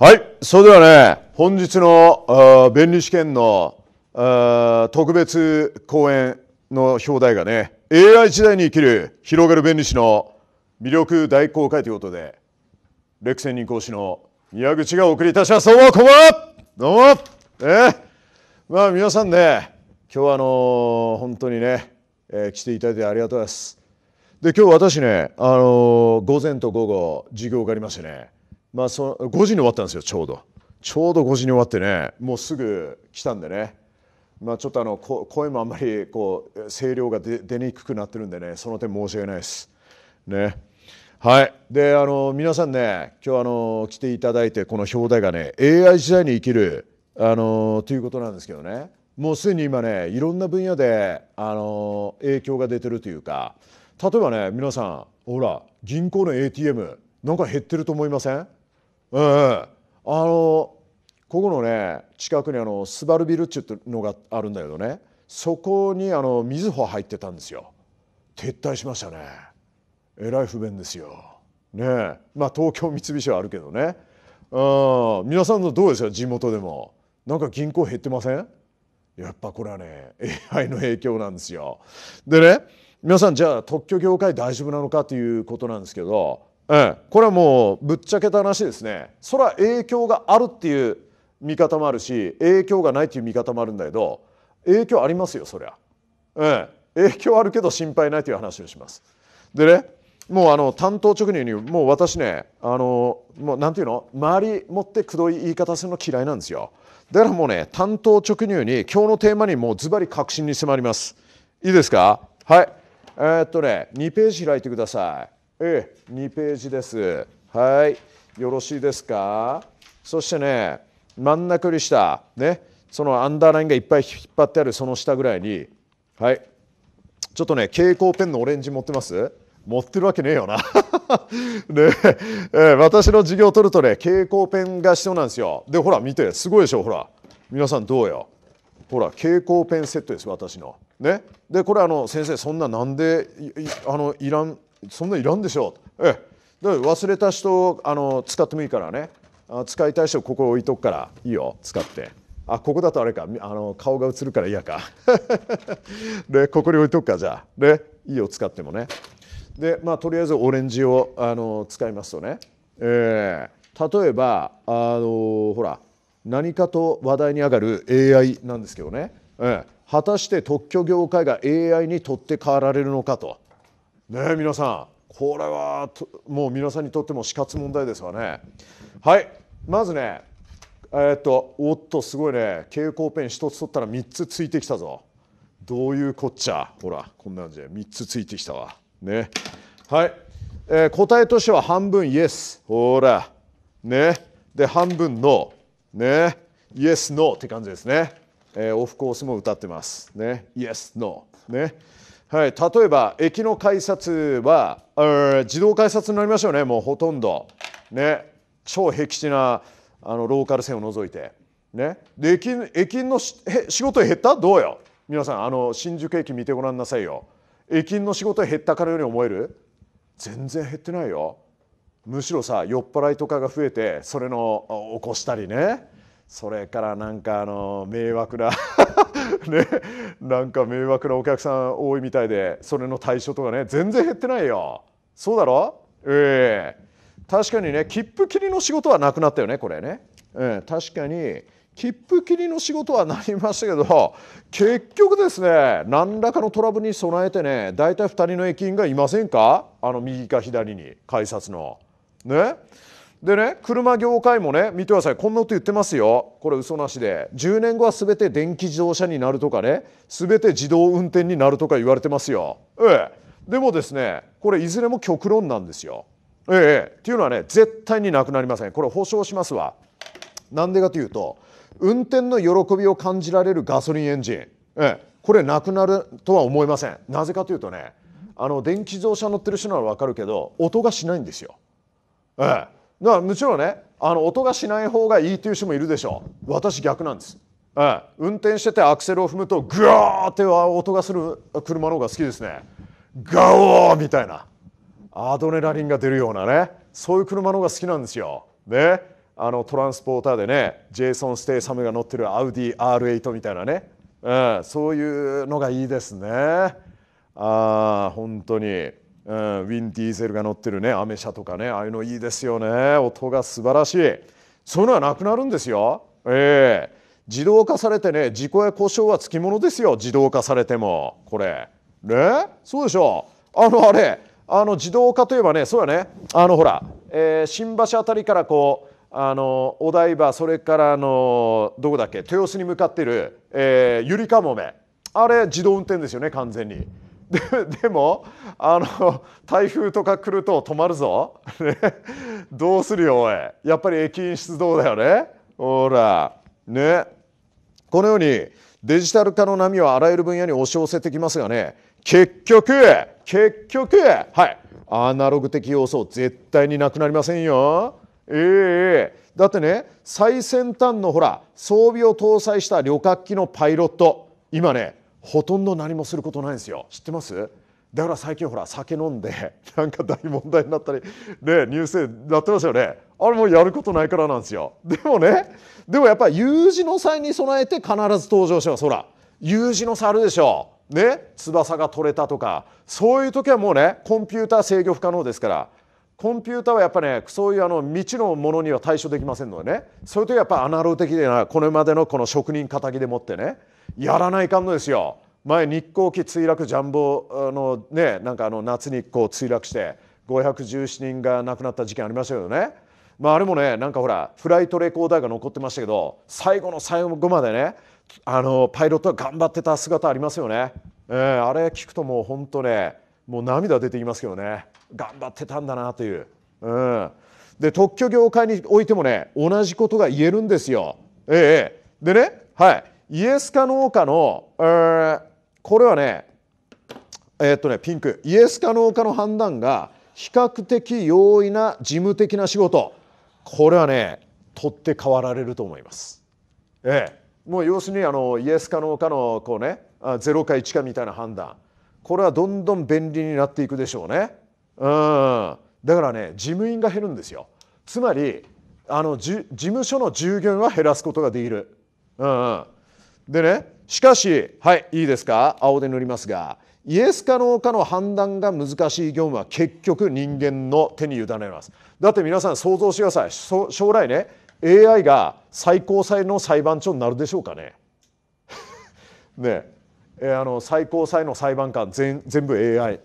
はい、それではね、本日の弁理試験の特別講演の表題がね、AI 時代に生きる広がる弁理士の魅力大公開ということで、レクセン人講師の宮口がお送りいたします。どうも、こんばんはどうもえー、まあ皆さんね、今日はあのー、本当にね、えー、来ていただいてありがとうございます。で、今日私ね、あのー、午前と午後、授業がありましてね、まあ、その5時に終わったんですよちょうどちょうど5時に終わってねもうすぐ来たんでね、まあ、ちょっとあの声もあんまりこう声量が出にくくなってるんでねその点申し訳ないですねはいであの皆さんね今日あの来ていただいてこの表題がね AI 時代に生きるあのということなんですけどねもうすでに今ねいろんな分野であの影響が出てるというか例えばね皆さんほら銀行の ATM なんか減ってると思いませんええー、あのここのね近くにあのスバルビルっちゅうのがあるんだけどねそこにあのみずほ入ってたんですよ撤退しましたねえらい不便ですよねまあ東京三菱はあるけどねうん皆さんのどうですか地元でもなんか銀行減ってませんやっぱこれはね AI の影響なんですよでね皆さんじゃあ特許業界大丈夫なのかということなんですけどええ、これはもうぶっちゃけた話ですねそれは影響があるっていう見方もあるし影響がないっていう見方もあるんだけど影響ありますよそりゃ、ええ、影響あるけど心配ないという話をしますでねもうあの担当直入にもう私ねあのもうなんていうの周り持ってくどい言い方するの嫌いなんですよだからもうね担当直入に今日のテーマにもうズバリ確信に迫りますいいですかはいえー、っとね2ページ開いてくださいええ、2ページです。はい。よろしいですかそしてね、真ん中より下、ね、そのアンダーラインがいっぱい引っ張ってあるその下ぐらいに、はい。ちょっとね、蛍光ペンのオレンジ持ってます持ってるわけねえよな ねえ私の授業を取るとね、蛍光ペンが必要なんですよ。で、ほら、見て、すごいでしょ、ほら。皆さんどうよ。ほら、蛍光ペンセットです、私の。ね。で、これ、あの、先生、そんななんで、あの、いらん、そんないらんでしょう」ええ、忘れた人あの使ってもいいからねあ使いたい人ここ置いとくからいいよ使って。あここだとあれかあの顔が映るから嫌か でここに置いとくかじゃあでいいよ使ってもねでまあとりあえずオレンジをあの使いますとね、えー、例えばあのほら何かと話題に上がる AI なんですけどね、ええ果たして特許業界が AI にとって変わられるのかとね皆さんこれはもう皆さんにとっても死活問題ですわねはいまずねえっとおっとすごいね蛍光ペン一つ取ったら3つついてきたぞどういうこっちゃほらこんな感じで3つついてきたわねはい、えー、答えとしては半分イエスほらねで半分ノーねイエスノーって感じですね、えー、オフコースも歌ってますねイエスノーねはい、例えば駅の改札は自動改札になりましたよねもうほとんどね超僻地なあのローカル線を除いてねで駅駅のし仕事減ったどうよ皆さんあの新宿駅見てごらんなさいよ駅員の仕事減ったからように思える全然減ってないよむしろさ酔っ払いとかが増えてそれの起こしたりねそれからなんかあの迷惑な ね、なんか迷惑なお客さん多いみたいでそれの対象とかね全然減ってないよそうだろええー、確かにね切符切りの仕事はなくなったよねこれね、えー、確かに切符切りの仕事はなりましたけど結局ですね何らかのトラブルに備えてね大体2人の駅員がいませんかあの右か左に改札のねでね車業界もね見てくださいこんなこと言ってますよこれ嘘なしで10年後は全て電気自動車になるとかね全て自動運転になるとか言われてますよ。ええ、でもですねこれいずれも極論なんですよ。ええっていうのはね絶対になくなりませんこれ保証しますわ。なんでかというと運転の喜びを感じられるガソリンエンジン、ええ、これなくなるとは思いませんなぜかというとねあの電気自動車乗ってる人なら分かるけど音がしないんですよ。ええだからもちろんねあの音がしない方がいいという人もいるでしょう私逆なんです、うん、運転しててアクセルを踏むとグワーって音がする車の方が好きですねガオーみたいなアドレナリンが出るようなねそういう車の方が好きなんですよねあのトランスポーターでねジェイソン・ステイサムが乗ってるアウディ R8 みたいなね、うん、そういうのがいいですねああ本当に。うん、ウィン・ディーゼルが乗ってるねアメ車とかねああいうのいいですよね音が素晴らしいそういうのはなくなるんですよ。ええー、自動化されてね事故や故障はつきものですよ自動化されてもこれ。ねそうでしょあのあれあの自動化といえばねそうやねあのほら、えー、新橋あたりからこうあのお台場それからあのどこだっけ豊洲に向かってる、えー、ゆりかもめあれ自動運転ですよね完全に。でもあの台風とか来ると止まるぞどうするよおいやっぱり駅員出動だよねほらねこのようにデジタル化の波はあらゆる分野に押し寄せてきますがね結局結局はいアナログ的要素絶対になくなりませんよええー、だってね最先端のほら装備を搭載した旅客機のパイロット今ねほとんど何もすることないんですよ知ってますだから最近ほら酒飲んで なんか大問題になったりねニュースでなってますよねあれもやることないからなんですよでもねでもやっぱり有事の際に備えて必ず登場しますほら有事の際あるでしょね翼が取れたとかそういう時はもうねコンピューター制御不可能ですからコンピューターはやっぱねそういうあの未知のものには対処できませんのでねそういう時はやっぱアナログ的なこれまでのこの職人敵でもってねやらないかんのですよ前日航機墜落ジャンボあのねなんかあの夏にこう墜落して517人が亡くなった事件ありましたけどねまあ、あれもねなんかほらフライトレコーダーが残ってましたけど最後の最後までねあのパイロットが頑張ってた姿ありますよね、えー、あれ聞くともう本当ねもう涙出てきますけどね頑張ってたんだなという、うん、で特許業界においてもね同じことが言えるんですよ。ええ、でねはいイエスかノーかの、えー、これはね、えー、っとね、ピンク。イエスかノーかの判断が比較的容易な事務的な仕事。これはね、取って代わられると思います。ええー、もう要するにあのイエスかノーかのこうね、0か1かみたいな判断。これはどんどん便利になっていくでしょうね。うん。だからね、事務員が減るんですよ。つまり、あの事務所の従業員は減らすことができる。うん、うんでねしかしはいいいですか青で塗りますがイエスかノーかの判断が難しい業務は結局人間の手に委ねますだって皆さん想像してください将来ね AI が最高裁の裁判長になるでしょうかね ねえあの最高裁の裁判官全全部 AI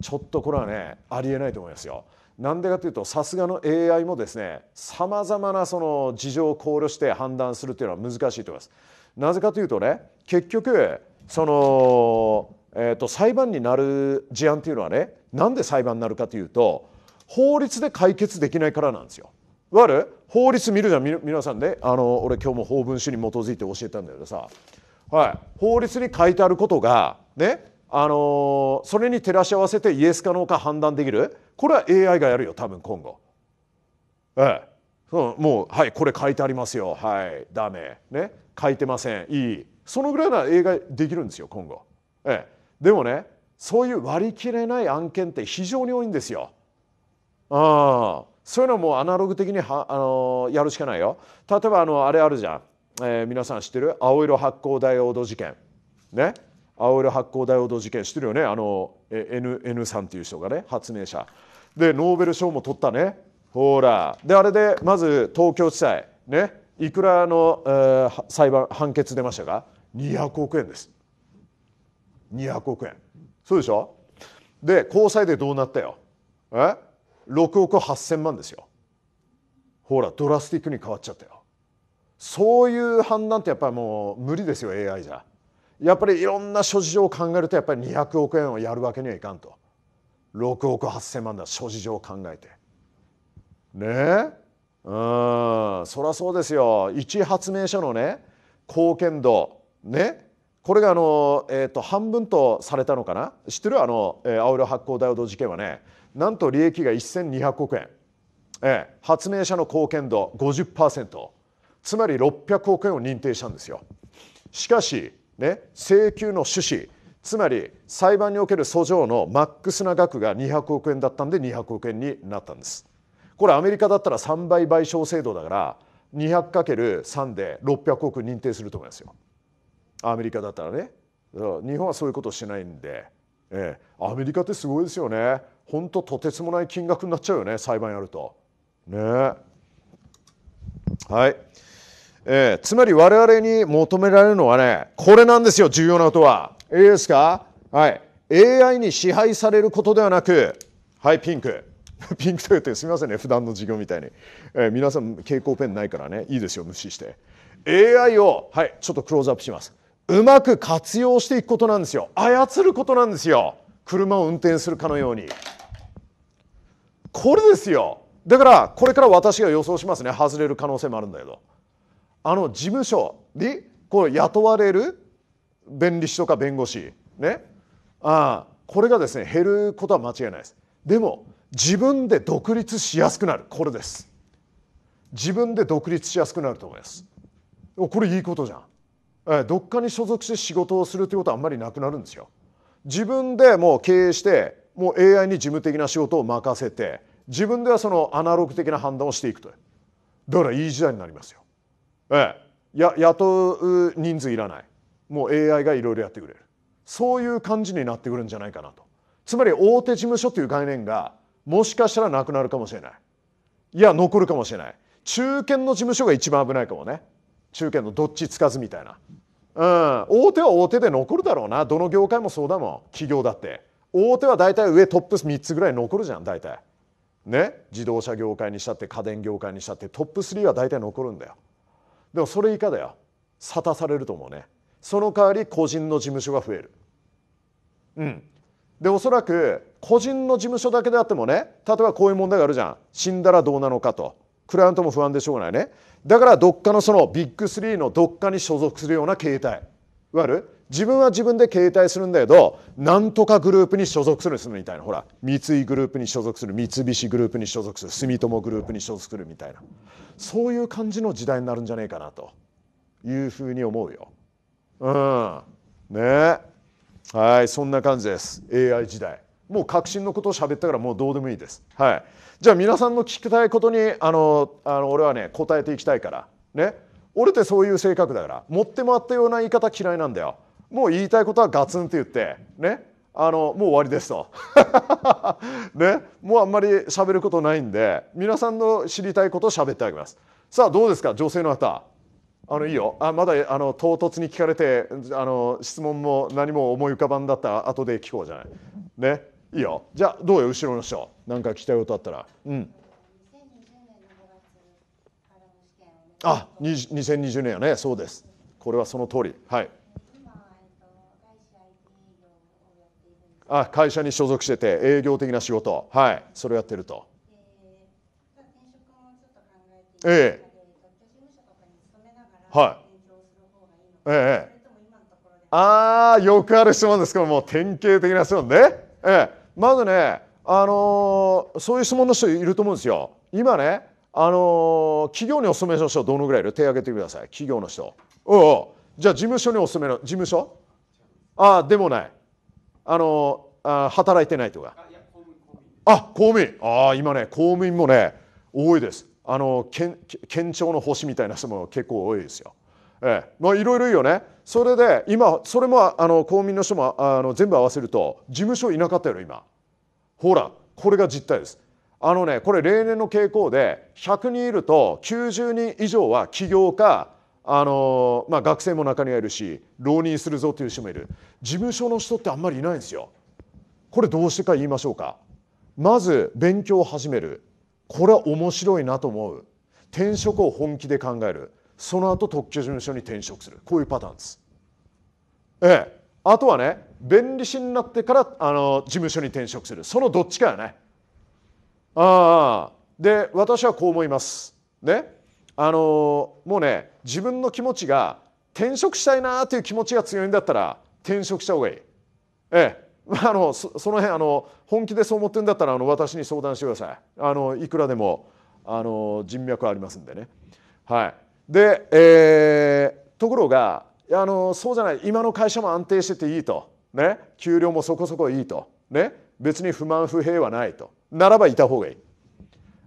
ちょっとこれはねありえないと思いますよなんでかというとさすがの AI もですねさまざまなその事情を考慮して判断するというのは難しいと思います。なぜかというとね結局その、えーと、裁判になる事案っていうのはねなんで裁判になるかというと法律で解決できないからなんですよ。いわゆる法律見るじゃん皆さんねあの俺今日も法文書に基づいて教えたんだけどさ、はい、法律に書いてあることがねあのそれに照らし合わせてイエスかノーか判断できるこれは AI がやるよ多分今後。ええ、うもうはいこれ書いてありますよはいダメね書いてませんいいそのぐらいな映画できるんですよ今後、ええ、でもねそういう割り切れない案件って非常に多いんですよあそういうのはもうアナログ的にはあのやるしかないよ例えばあのあれあるじゃん、えー、皆さん知ってる青色発光ダイオード事件ね青色発光ダイオード事件知ってるよねあの N, N さんっていう人がね発明者でノーベル賞も取ったねほらであれでまず東京地裁ねいくらの、えー、裁判判決出ましたか200億円です200億円そうでしょで高裁でどうなったよえ6億8,000万ですよほらドラスティックに変わっちゃったよそういう判断ってやっぱりもう無理ですよ AI じゃやっぱりいろんな諸事情を考えるとやっぱり200億円をやるわけにはいかんと6億8,000万だ諸事情を考えて。ねうんそりゃそうですよ一発明者のね貢献度ねこれがあの、えーと、と半分とされたのかな知ってるあの、えー、青色発光ダイオード事件はねなんと利益が1200億円、えー、発明者の貢献度50%つまり600億円を認定したんですよしかし、ね、請求の趣旨つまり裁判における訴状のマックスな額が200億円だったんで200億円になったんです。これアメリカだったら3倍賠償制度だから 200×3 で600億認定すると思いますよアメリカだったらね日本はそういうことしないんで、ええ、アメリカってすごいですよね本当とてつもない金額になっちゃうよね裁判やるとねはいええ、つまり我々に求められるのはねこれなんですよ重要なことはいいですかはい AI に支配されることではなくはいピンク ピンクトヨタすみませんね普段の授業みたいに、えー、皆さん蛍光ペンないからねいいですよ無視して AI をはいちょっとクローズアップしますうまく活用していくことなんですよ操ることなんですよ車を運転するかのようにこれですよだからこれから私が予想しますね外れる可能性もあるんだけどあの事務所にこれ雇われる弁理士とか弁護士ねああこれがですね減ることは間違いないですでも自分で独立しやすくなるこれです自分で独立しやすくなると思いますこれいいことじゃん、えどっかに所属して仕事をするということはあんまりなくなるんですよ自分でもう経営してもう AI に事務的な仕事を任せて自分ではそのアナログ的な判断をしていくとだからいい時代になりますよええや雇う人数いらないもう AI がいろいろやってくれるそういう感じになってくるんじゃないかなとつまり大手事務所という概念がもしかしたらなくなるかもしれないいや残るかもしれない中堅の事務所が一番危ないかもね中堅のどっちつかずみたいな、うん、大手は大手で残るだろうなどの業界もそうだもん企業だって大手は大体上トップ3つぐらい残るじゃん大体ね自動車業界にしたって家電業界にしたってトップ3は大体残るんだよでもそれ以下だよ沙汰されると思うねその代わり個人の事務所が増えるうんでおそらく個人の事務所だけであってもね例えばこういう問題があるじゃん死んだらどうなのかとクライアントも不安でしょうがないねだからどっかのそのビッグ3のどっかに所属するような形態いわゆる自分は自分で携帯するんだけどなんとかグループに所属するみたいなほら三井グループに所属する三菱グループに所属する住友グループに所属するみたいなそういう感じの時代になるんじゃねえかなというふうに思うよ。うんねはいそんな感じです AI 時代。もう確信のことを喋ったからもうどうでもいいです。はい、じゃあ皆さんの聞きたいことにあのあの俺はね答えていきたいからね俺ってそういう性格だから持って回ったような言い方嫌いなんだよ。もう言いたいことはガツンって言ってねあのもう終わりですと ねもうあんまり喋ることないんで皆さんの知りたいことを喋ってあげます。さあどうですか女性の方あのいいよあまだあの唐突に聞かれてあの質問も何も思い浮かばんだった後で聞こうじゃない。ねいいよじゃあどうよ後ろの人何か聞きたいことあったらうんあ2020年やねそうですこれはその通りはいあ会社に所属してて営業的な仕事はいそれをやってるとええはいええああよくある質問ですけども典型的な質問ねええまずね、あのー、そういう質問の人いると思うんですよ。今ね、あのー、企業にお勧めの人どのぐらいいる手を挙げてください。企業の人。おおじゃあ事務所にお勧めの事務所ああでもない。あのー、あ働いてないとか。あ公務員。ああ今ね公務員もね多いです。あの県県庁の星みたいな人も結構多いですよ。ええ、まあいろいろいいよね。それで今それもあの公民の人もあの全部合わせると事務所いなかったよ今。ほらこれが実態です。あのねこれ例年の傾向で100人いると90人以上は起業家あの、まあ、学生も中にはいるし浪人するぞという人もいる事務所の人ってあんまりいないんですよ。これどうしてか言いましょうか。まず勉強を始めるこれは面白いなと思う転職を本気で考えるその後特許事務所に転職するこういうパターンです。ええ、あとはね弁理士になってからあの事務所に転職するそのどっちかよね。ああで私はこう思います。ねあのもうね自分の気持ちが転職したいなという気持ちが強いんだったら転職した方がいい。ええあのそその辺あの本気でそう思ってるんだったらあの私に相談してくださいあのいくらでもあの人脈ありますんでねはいで、えー、ところがあのそうじゃない今の会社も安定してていいと、ね、給料もそこそこいいと、ね、別に不満不平はないとならばいた方がいい、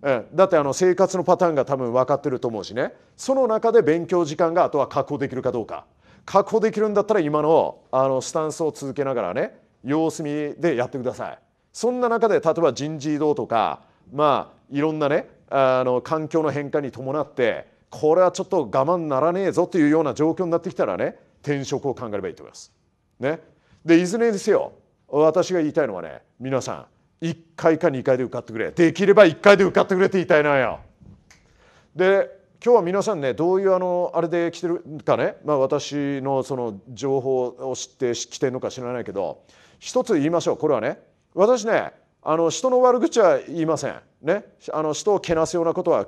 うん、だってあの生活のパターンが多分分かってると思うしねその中で勉強時間があとは確保できるかどうか確保できるんだったら今のあのスタンスを続けながらね様子見でやってくださいそんな中で例えば人事異動とかまあいろんなねあの環境の変化に伴ってこれはちょっと我慢ならねえぞというような状況になってきたらね転職を考えればいいと思います。ね、でいずれにせよ私が言いたいのはね皆さん1回か2回で受かってくれできれば1回で受かってくれって言いたいのよ。で今日は皆さんねどういうあのあれで来てるかね、まあ、私のその情報を知ってきてるのか知らないけど一つ言いましょうこれはね私ねあの人の悪口は言いません、ね、あの人をけなすようなことは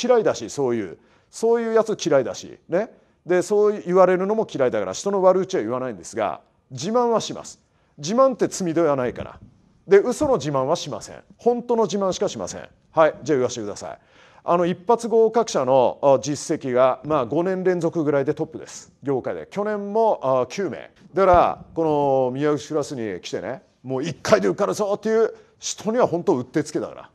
嫌いだしそういうそういうやつ嫌いだし、ね、でそう言われるのも嫌いだから人の悪口は言わないんですが自慢はします自慢って罪ではないからで嘘の自慢はしません本当の自慢しかしませんはいじゃあ言わせてくださいあの一発合格者の実績が、まあ、5年連続ぐらいでトップです業界で去年も9名だからこの宮内クラスに来てねもう1回で受かるぞっていう人には本当うってつけだか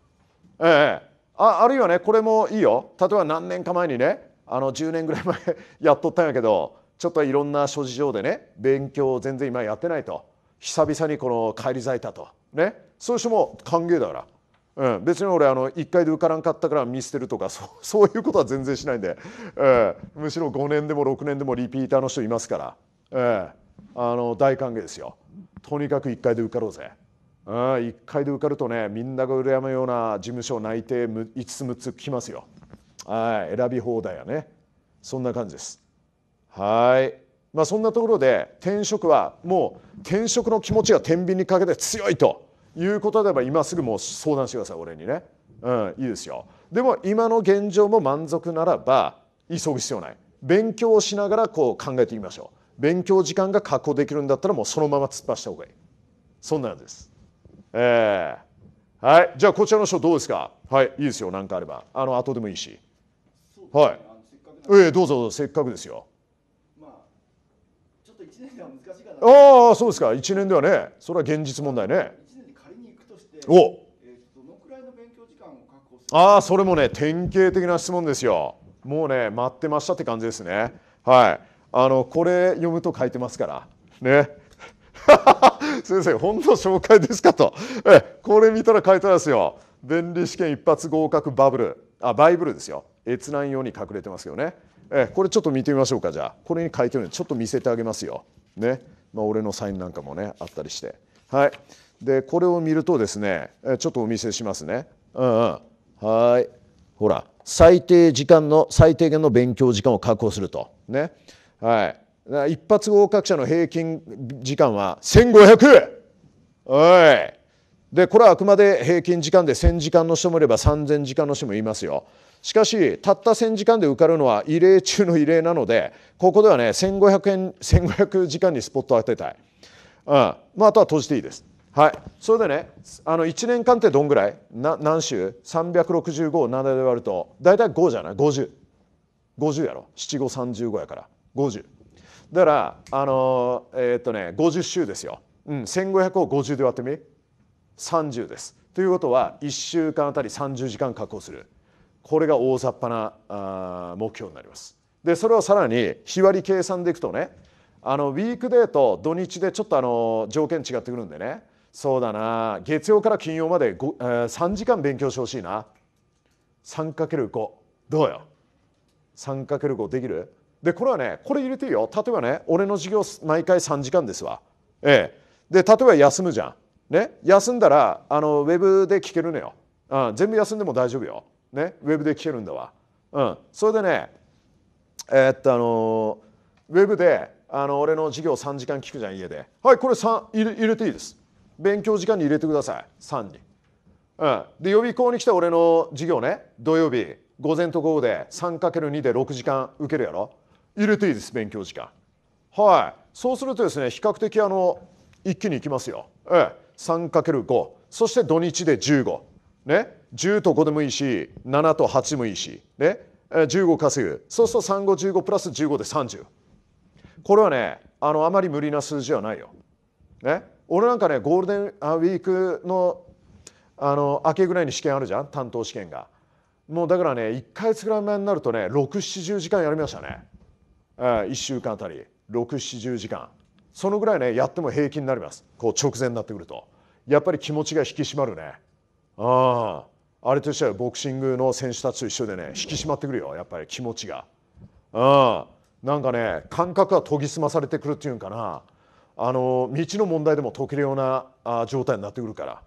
らええああるいはねこれもいいよ例えば何年か前にねあの10年ぐらい前 やっとったんやけどちょっといろんな諸事情でね勉強を全然今やってないと久々にこの返り咲いたとねそういう人も歓迎だからうん、別に俺あの1回で受からんかったから見捨てるとかそ そういうことは全然しないんで、えー、むしろ5年でも6年でもリピーターの人いますから、えー、あの大歓迎ですよとにかく1回で受かろうぜ1回で受かるとねみんなが羨むような事務所内定5つ6つ来ますよはい選び放題やねそんな感じですはいまあそんなところで転職はもう転職の気持ちが天秤にかけて強いということであれば今すぐもう相談してください俺にねうんいいですよでも今の現状も満足ならば急ぐ必要ない勉強しながらこう考えてみましょう勉強時間が確保できるんだったらもうそのまま突っ走した方がいいそんなじですえー、はい、じゃあこちらの人どうですかはい、いいですよ、何かあれば。あの、後でもいいし。ね、はい。ええー、どうぞせっかくですよ。まあ、ちょっと1年では難しいかな。ああ、そうですか、1年ではね、それは現実問題ね。1年で仮に行くとして、おえどのくらいの勉強時間を確保するああ、それもね、典型的な質問ですよ。もうね、待ってましたって感じですね。はい。あの、これ読むと書いてますから。ね。先生、本当の紹介ですかと。え、これ見たら書いてあるんですよ。弁理試験一発合格バブル。あ、バイブルですよ。閲覧用に隠れてますよね。え、これちょっと見てみましょうか、じゃあ。これに書いてるんで、ちょっと見せてあげますよ。ね。まあ、俺のサインなんかもね、あったりして。はい。で、これを見るとですね、ちょっとお見せしますね。うんうん。はい。ほら、最低時間の、最低限の勉強時間を確保すると。ね。はい。一発合格者の平均時間は 1500! おいでこれはあくまで平均時間で1,000時間の人もいれば3,000時間の人もいますよ。しかしたった1,000時間で受かるのは異例中の異例なのでここではね 1,500, 円1500時間にスポットを当てたい。うんまあ、あとは閉じていいです。はい、それでねあの1年間ってどんぐらいな何週 ?365 を7で割ると大体5じゃない50。50やろ7535やから50。だからあのえー、っとね50週ですよ、うん、1500を50で割ってみ30ですということは1週間あたり30時間確保するこれが大雑把なあ目標になりますでそれをさらに日割り計算でいくとねあのウィークデーと土日でちょっとあの条件違ってくるんでねそうだな月曜から金曜までえー、3時間勉強してほしいな 3×5 どうよ 3×5 できるでこれはねこれ入れていいよ例えばね俺の授業毎回3時間ですわええで例えば休むじゃんね休んだらあのウェブで聞けるのよ、うん、全部休んでも大丈夫よ、ね、ウェブで聞けるんだわうんそれでねえー、っとあのウェブであの俺の授業3時間聞くじゃん家ではいこれ3入れ入れていいです勉強時間に入れてください3に、うん、で予備校に来た俺の授業ね土曜日午前と午後で 3×2 で6時間受けるやろ入れていいです勉強時間はいそうするとですね比較的あの一気にいきますよ、ええ、3×5 そして土日で15ね10と5でもいいし7と8でもいいしね15稼ぐそうすると3515プラス15で30これはねあのあまり無理な数字はないよ、ね、俺なんかねゴールデンウィークのあの明けぐらいに試験あるじゃん担当試験がもうだからね1か月ぐらい前になるとね670時間やりましたね1週間あたり670時間そのぐらいねやっても平気になりますこう直前になってくるとやっぱり気持ちが引き締まるねああれとしてはボクシングの選手たちと一緒でね引き締まってくるよやっぱり気持ちがあなんかね感覚が研ぎ澄まされてくるっていうんかなあの道の問題でも解けるようなあ状態になってくるから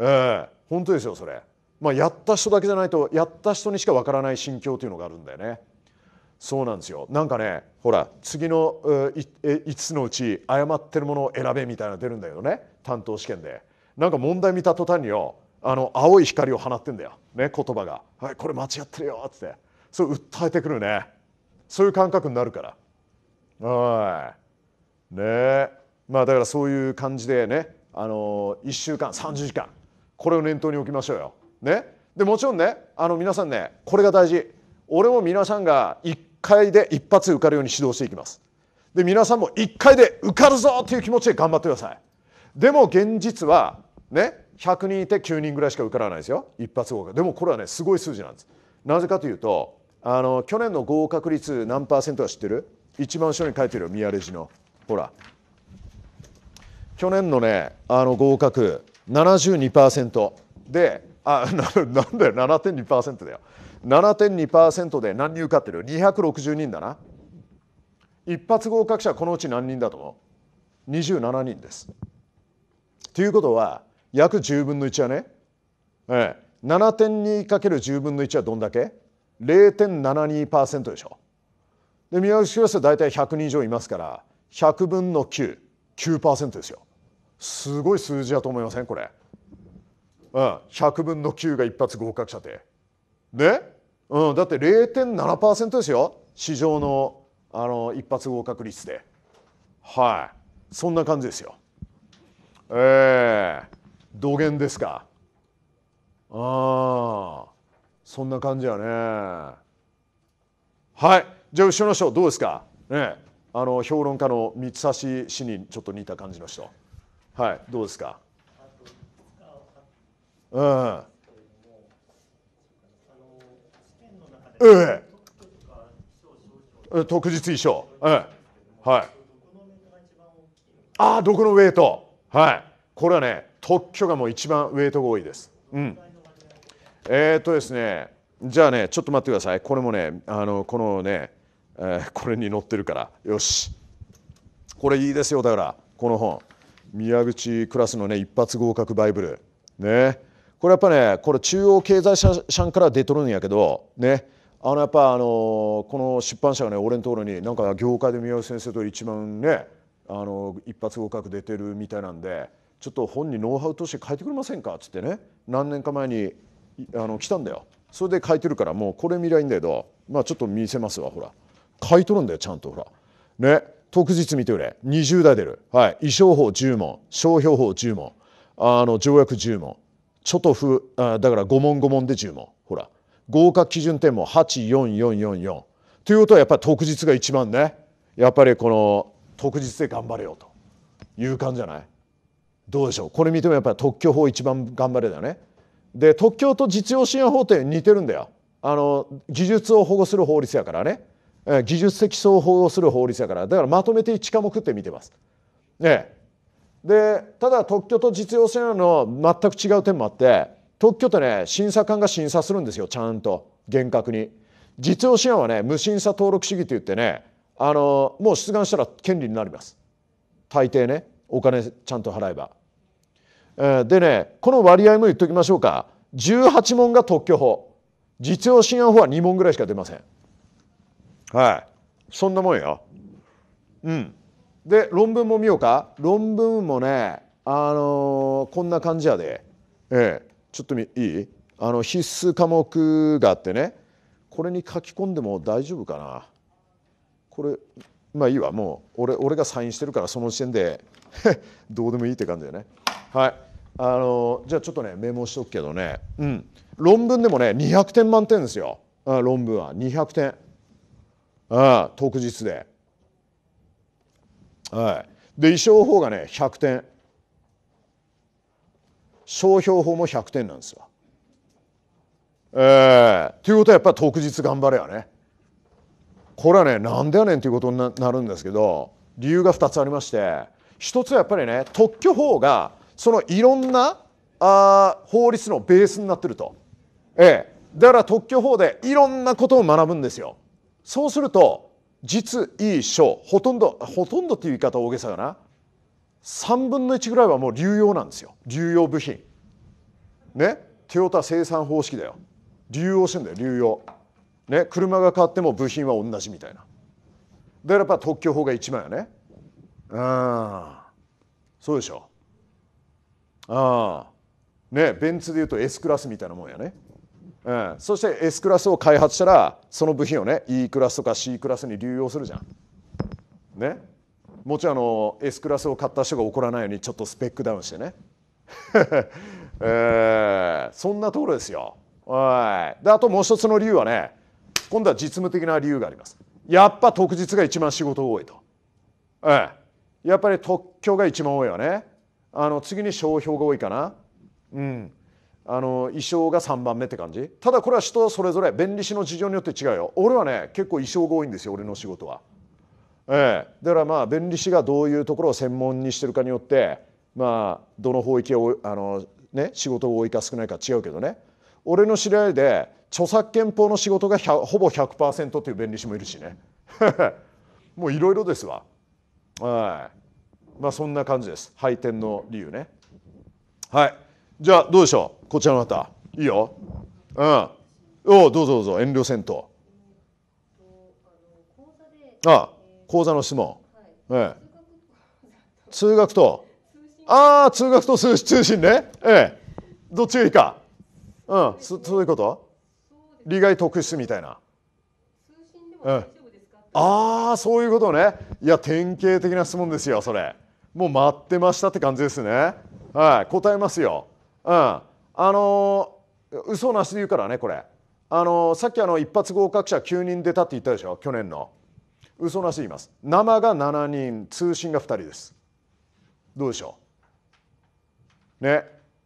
ええー、本当ですよそれまあやった人だけじゃないとやった人にしかわからない心境というのがあるんだよねそうなんですよなんかねほら次の5つのうち誤ってるものを選べみたいなの出るんだけどね担当試験でなんか問題見た途端によあの青い光を放ってんだよ、ね、言葉が「はいこれ間違ってるよ」っつってそう訴えてくるねそういう感覚になるからはいねまあだからそういう感じでねあの1週間30時間これを念頭に置きましょうよ。ね、でもちろんねあの皆さんねこれが大事俺も皆さんが回で一発受かるように指導していきますで皆さんも1回で受かるぞという気持ちで頑張ってくださいでも現実はね100人いて9人ぐらいしか受からないですよ一発合格でもこれはねすごい数字なんですなぜかというとあの去年の合格率何パーセントは知ってる一番後ろに書いてるよ宮レジのほら去年のねあの合格72%であななんだよ7.2%だよ7.2%で何人受かってる260人だな一発合格者このうち何人だと思う27人ですということは約10分の1はね、ええ、7.2×10 分の1はどんだけ ?0.72% でしょで宮口教授は大体100人以上いますから100分の99%ですよすごい数字だと思いませんこれ、うん、100分の9が一発合格者ってね、うん、だって0.7%ですよ市場のあの一発合格率ではいそんな感じですよええー、土源ですかああそんな感じやねはいじゃあ後ろの人どうですかねあの評論家の三橋氏にちょっと似た感じの人はいどうですかうんええ特実衣装、ええ、はいああどこのウェイトはいこれはね特許がもう一番ウェイトが多いですうんえー、っとですねじゃあねちょっと待ってくださいこれもねあのこのね、えー、これに載ってるからよしこれいいですよだからこの本宮口クラスのね一発合格バイブルねこれやっぱねこれ中央経済社さから出とるんやけどねあのやっぱあのこの出版社がね俺のところになんか業界で宮尾先生と一番ねあの一発合格出てるみたいなんでちょっと本にノウハウとして書いてくれませんかっつってね何年か前にあの来たんだよそれで書いてるからもうこれ見りゃいいんだけどまあちょっと見せますわほら書いとるんだよちゃんとほらね特日見てくれ20代出るはい衣装法10問商標法10問あの条約10問ちょっとふあだから5問5問で10問ほら合格基準点も84444ということはやっぱり特実が一番ねやっぱりこの特実で頑張れよという感じじゃないどうでしょうこれ見てもやっぱり特許法一番頑張れだよね。で特許と実用支援法って似てるんだよ。あの技術を保護する法律やからね技術的基礎を保護する法律やからだからまとめて1科目って見てます。ね、でただ特許と実用性の全く違う点もあって特許ってね審査官が審査するんですよちゃんと厳格に。実用支援はね無審査登録主義といってねあのもう出願したら権利になります大抵ねお金ちゃんと払えば。えー、でねこの割合も言っておきましょうか18問が特許法実用支援法は2問ぐらいしか出ません。はいそんなもんよ。うん、で論文も見ようか論文もね、あのー、こんな感じやで。ええちょっといいあの必須科目があってねこれに書き込んでも大丈夫かなこれまあいいわもう俺俺がサインしてるからその時点で どうでもいいって感じだよねはいあのじゃあちょっとねメモしとくけどねうん論文でもね200点満点ですよあ論文は200点ああ、特日ではいで衣装法がね100点商標法も100点なんですよ。えー、ということはやっぱり特実頑張れやね。これはねなんでやねんということになるんですけど理由が2つありまして1つはやっぱりね特許法がそのいろんなあ法律のベースになってると。ええ、だから特許法でいろんなことを学ぶんですよ。そうすると実いい書ほとんどほとんどっていう言い方大げさかな3分の1ぐらいはもう流用なんですよ流用部品ねトヨタ生産方式だよ流用してんだよ流用ね車が変わっても部品は同じみたいなだからやっぱ特許法が一番やねうんそうでしょああねベンツでいうと S クラスみたいなもんやね、うん、そして S クラスを開発したらその部品をね E クラスとか C クラスに流用するじゃんねもちろんあの S クラスを買った人が怒らないようにちょっとスペックダウンしてね、えー、そんなところですよはいであともう一つの理由はね今度は実務的な理由がありますやっぱ特実が一番仕事多いと、ええ、やっぱり特許が一番多いわねあの次に商標が多いかなうんあの衣装が3番目って感じただこれは人それぞれ弁理士の事情によって違うよ俺はね結構衣装が多いんですよ俺の仕事はええ、だからまあ弁理士がどういうところを専門にしてるかによって、まあ、どの法域をあの、ね、仕事が多いか少ないか違うけどね俺の知り合いで著作権法の仕事がほぼ100%っていう弁理士もいるしね もういろいろですわ、はい、まあそんな感じです配点の理由ねはいじゃあどうでしょうこちらの方いいようんおどうぞどうぞ遠慮せんとああ講座の質問、ええ、通学とああ通学と通通信ねええどっちがいいかうんそそういうこと利害特質みたいなええ、ああそういうことねいや典型的な質問ですよそれもう待ってましたって感じですねはい答えますようんあのー、嘘なしで言うからねこれあのー、さっきあの一発合格者9人出たって言ったでしょ去年の嘘なし言います生が7人通信が2人ですどうでしょうね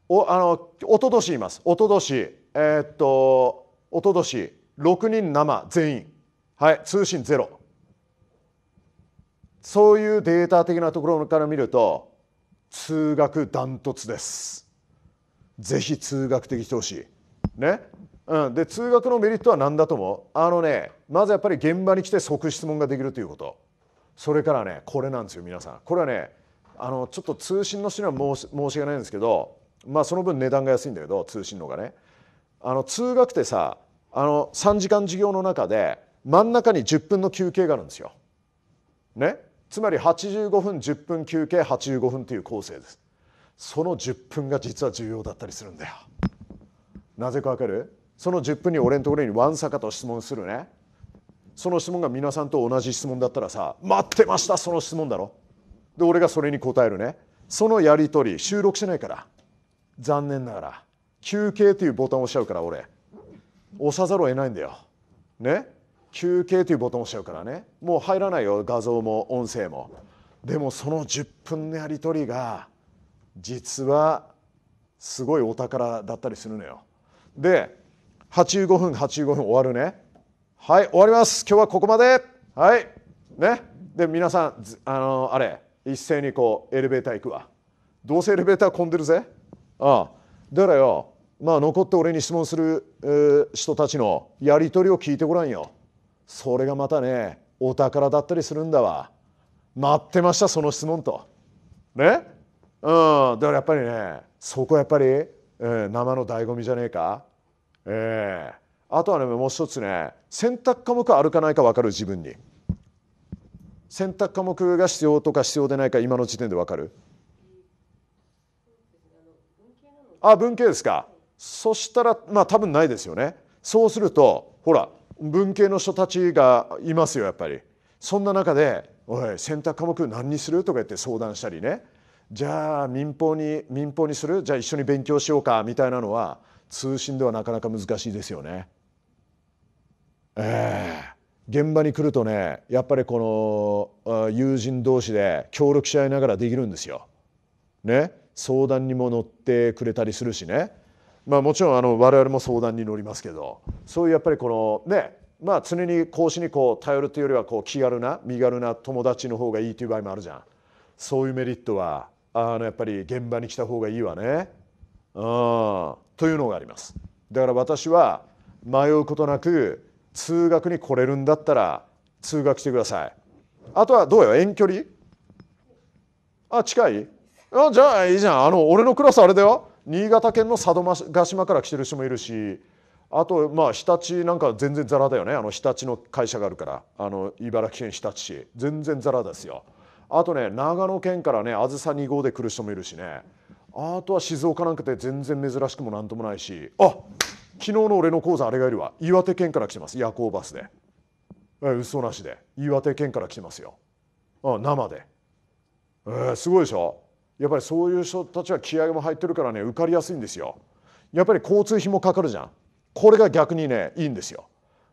おあのおととし言いますおととしえー、っとおととし6人生全員はい通信ゼロそういうデータ的なところから見ると通学ダントツですぜひ通学的してほしいねうん、で通学のメリットは何だと思うあのねまずやっぱり現場に来て即質問ができるということそれからねこれなんですよ皆さんこれはねあのちょっと通信の人には申し申し訳ないんですけどまあその分値段が安いんだけど通信のがねあの通学ってさあの3時間授業の中で真ん中に10分の休憩があるんですよ。ねつまり85分10分休憩85分という構成です。その10分が実は重要だったりするんだよ。なぜかわかるその10分に俺のところにわんさかと質問するねその質問が皆さんと同じ質問だったらさ待ってましたその質問だろで俺がそれに答えるねそのやり取り収録しないから残念ながら休憩というボタンを押しちゃうから俺押さざるを得ないんだよね休憩というボタンを押しちゃうからねもう入らないよ画像も音声もでもその10分のやり取りが実はすごいお宝だったりするのよで85分85分終わるねはい終わります今日はここまではいねで皆さんあのあれ一斉にこうエレベーター行くわどうせエレベーター混んでるぜああだからよまあ残って俺に質問する、えー、人たちのやり取りを聞いてごらんよそれがまたねお宝だったりするんだわ待ってましたその質問とねうんだからやっぱりねそこやっぱり、えー、生の醍醐味じゃねえかえー、あとはねもう一つね選択科目は歩かないか分かる自分に選択科目が必要とか必要でないか今の時点で分かるあ文系ですかそしたらまあ多分ないですよねそうするとほら文系の人たちがいますよやっぱりそんな中で「おい選択科目何にする?」とか言って相談したりねじゃあ民放に民放にするじゃあ一緒に勉強しようかみたいなのは通信ではなかなか難しいですよね。えー、現場に来るとねやっぱりこの友人同士で協力し合いながらできるんですよ。ね相談にも乗ってくれたりするしね、まあ、もちろんあの我々も相談に乗りますけどそういうやっぱりこのねまあ常に講師にこう頼るというよりはこう気軽な身軽な友達の方がいいという場合もあるじゃんそういうメリットはあのやっぱり現場に来た方がいいわね。うんというのがありますだから私は迷うことなく通学に来れるんだったら通学してくださいあとはどうよ遠距離あ近いあじゃあいいじゃんあの俺のクラスあれだよ新潟県の佐渡島から来てる人もいるしあとまあ日立なんか全然ザラだよねあの日立の会社があるからあの茨城県日立市全然ザラですよあとね長野県からねあずさ2号で来る人もいるしねあとは静岡なんかで全然珍しくも何ともないしあ昨日の俺の講座あれがいるわ岩手県から来てます夜行バスでえ嘘なしで岩手県から来てますよあ生で、えー、すごいでしょやっぱりそういう人たちは気合も入ってるからね受かりやすいんですよやっぱり交通費もかかるじゃんこれが逆にねいいんですよ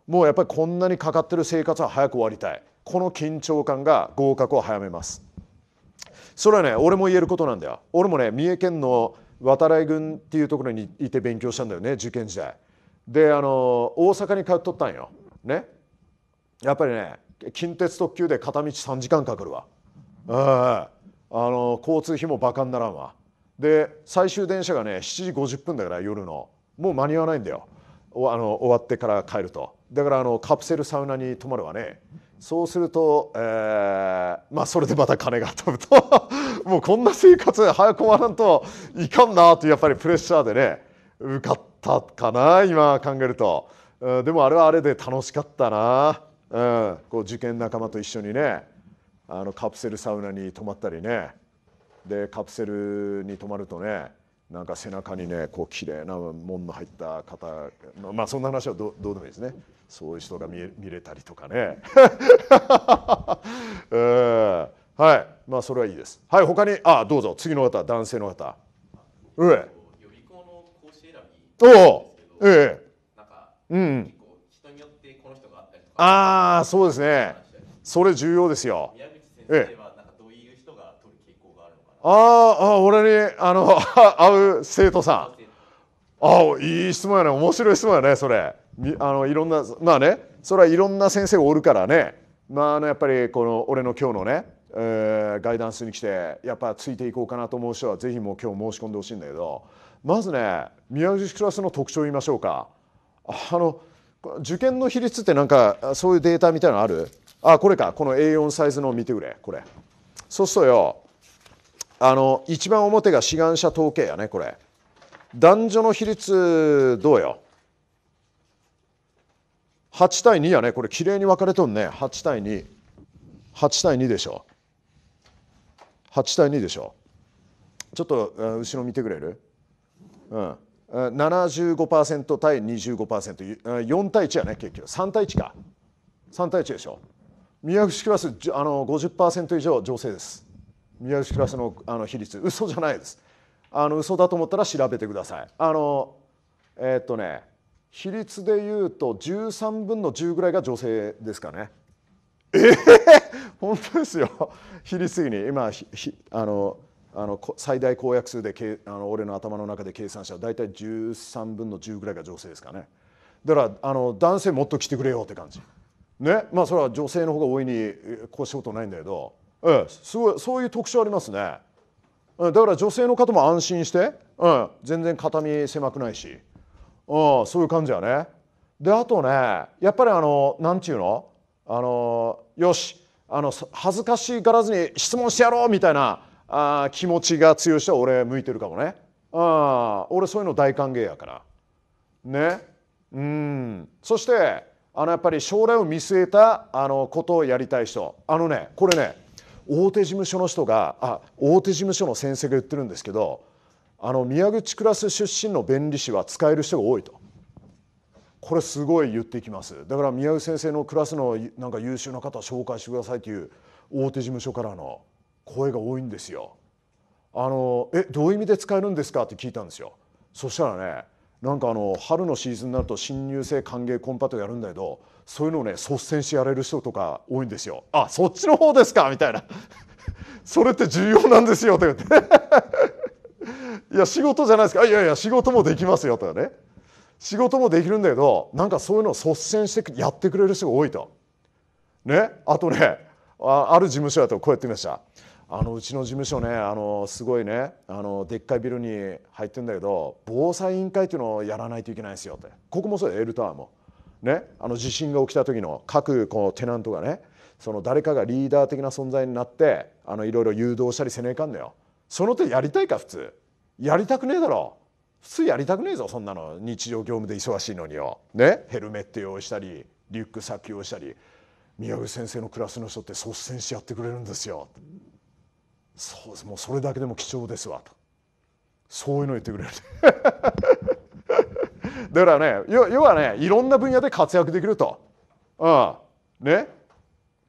もうやっぱりこんなにかかってる生活は早く終わりたいこの緊張感が合格を早めますそれはね俺も言えることなんだよ俺もね三重県の渡来郡っていうところにいて勉強したんだよね受験時代であの大阪に通っとったんよねやっぱりね近鉄特急で片道3時間かかるわあの交通費もバカにならんわで最終電車がね7時50分だから夜のもう間に合わないんだよあの終わってから帰るとだからあのカプセルサウナに泊まるわねそうすると、えー、まあそれでまた金が飛ぶと もうこんな生活早く終わらんといかんなというやっぱりプレッシャーでね受かったかな今考えると、うん、でもあれはあれで楽しかったな、うん、こう受験仲間と一緒にねあのカプセルサウナに泊まったりねでカプセルに泊まるとねなんか背中にねこう綺麗な門の入った方まあそんな話はどどうでもいいですね。そういう人が見見れたりとかね、えー、はいまあそれはいいですはい他にあどうぞ次の方男性の方うえ予備校の講師選びおええなんか、うん、人によってこの人があったりとかああそうですねそれ重要ですよ宮口先生はなんかどういう人が取る傾向があるのかな、ああ俺にあの 会う生徒さんああいい質問やね面白い質問やねそれあのいろんなまあねそれはいろんな先生がおるからねまああのやっぱりこの俺の今日のね、えー、ガイダンスに来てやっぱついていこうかなと思う人はぜひもう今日申し込んでほしいんだけどまずね宮内クラスの特徴を言いましょうかあの受験の比率ってなんかそういうデータみたいなのあるあこれかこの A4 サイズの見てくれこれそうするとよあの一番表が志願者統計やねこれ男女の比率どうよ8対2やねこれきれいに分かれとんね8対28対2でしょ8対2でしょちょっと後ろ見てくれるうん75%対 25%4 対1やね結局3対1か3対1でしょ宮口クラスあの50%以上女性です宮口クラスのあの比率嘘じゃないですあの嘘だと思ったら調べてくださいあのえー、っとね比率でいうと13分の10ぐらいが女性ですかね。えー、本当ですよ比率的に今ひあのあの最大公約数でけあの俺の頭の中で計算したら大体13分の10ぐらいが女性ですかねだからあの男性もっと来てくれよって感じねまあそれは女性の方が多いにこうしたことないんだけど、うん、すごいそういう特徴ありますねうん、だから女性の方も安心して、うん、全然肩身狭くないし。あそういう感じやね。であとねやっぱりあの何て言うのあのよしあの恥ずかしがらずに質問してやろうみたいなあ気持ちが強い人は俺向いてるかもね。あ俺そういうの大歓迎やから。ね。うんそしてあのやっぱり将来を見据えたあのことをやりたい人あのねこれね大手事務所の人があ大手事務所の先生が言ってるんですけどあの宮口クラス出身の弁理士は使える人が多いとこれすごい言ってきますだから宮口先生のクラスのなんか優秀な方紹介してくださいという大手事務所からの声が多いんですよ。あのえどういう意味で使えるんですかって聞いたんですよ。そしたらねなんかあの春のシーズンになると新入生歓迎コンパとやるんだけどそういうのをね率先してやれる人とか多いんですよ。あそっちの方ですかみたいな それって重要なんですよとて言っていや仕事じゃないですかいやいや仕事もできますよとかね仕事もできるんだけどなんかそういうのを率先してやってくれる人が多いと。ね、あとねある事務所だとこうやってみましたあのうちの事務所ねあのすごいねあのでっかいビルに入ってるんだけど防災委員会っていうのをやらないといけないですよってここもそうエルタワーも、ね、あの地震が起きた時の各このテナントがねその誰かがリーダー的な存在になってあのいろいろ誘導したりせねえかんだよ。その手やりたいか普通やりたくねえだろ普通やりたくねえぞそんなの日常業務で忙しいのによ、ね、ヘルメット用意したりリュックサック用意したり宮口先生のクラスの人って率先してやってくれるんですよそうですもうそれだけでも貴重ですわとそういうの言ってくれる だからね要はねいろんな分野で活躍できると、うんね、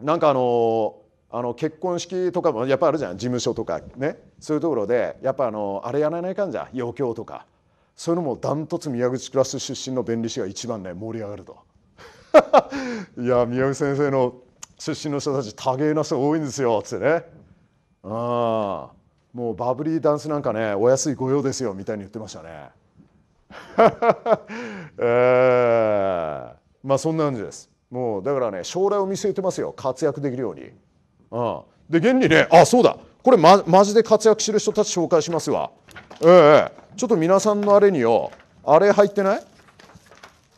なんかあのーあの結婚式とかもやっぱあるじゃん事務所とかねそういうところでやっぱあのあれやらないかんじゃん余興とかそういうのもダントツ宮口クラス出身の弁理士が一番ね盛り上がると いや宮口先生の出身の人たち多芸な人多いんですよっつってねあもうバブリーダンスなんかねお安い御用ですよみたいに言ってましたね えー、まあそんな感じですもうだからね将来を見据えてますよ活躍できるように。あで現にねあそうだこれ、ま、マジで活躍してる人たち紹介しますわええー、ちょっと皆さんのあれによあれ入ってない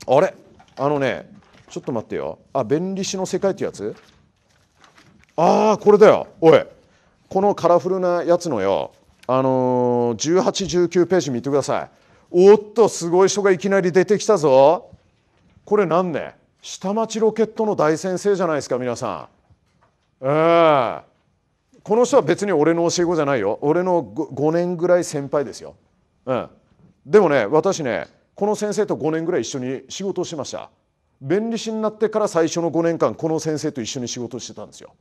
あれあのねちょっと待ってよあ弁理士の世界ってやつああこれだよおいこのカラフルなやつのよあのー、1819ページ見てくださいおっとすごい人がいきなり出てきたぞこれ何ね下町ロケットの大先生じゃないですか皆さんこの人は別に俺の教え子じゃないよ俺の 5, 5年ぐらい先輩ですよ、うん、でもね私ねこの先生と5年ぐらい一緒に仕事をしました弁理士になってから最初の5年間この先生と一緒に仕事をしてたんですよ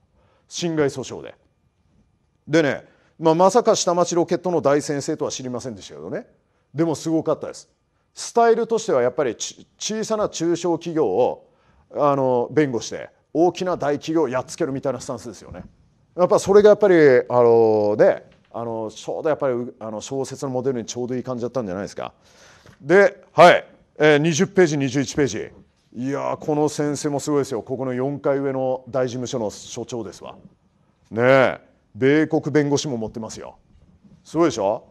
侵害訴訟ででね、まあ、まさか下町ロケットの大先生とは知りませんでしたけどねでもすごかったですスタイルとしてはやっぱり小さな中小企業をあの弁護して大きな大企業をやっつけるみたいなスタンスですよね。やっぱそれがやっぱりあのねあのちょうどやっぱりあの小説のモデルにちょうどいい感じだったんじゃないですか。ではい、えー、20ページ21ページいやこの先生もすごいですよここの4階上の大事務所の所長ですわ。ねえ米国弁護士も持ってますよ。すごいでしょ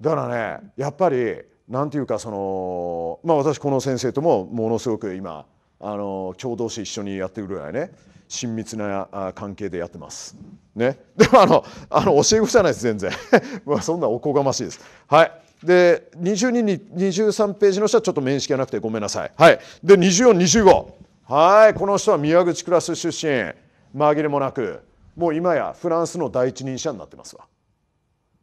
だからねやっぱりなんていうかそのまあ私この先生ともものすごく今あの共同して一緒にやってるぐらいね親密な関係でやってます。ね、でもあのあの教え子じゃないです全然 まあそんなおこがましいです。はいで22に23ページの人はちょっと面識がなくてごめんなさい。はい、で2425はいこの人は宮口クラス出身紛れもなくもう今やフランスの第一人者になってますわ。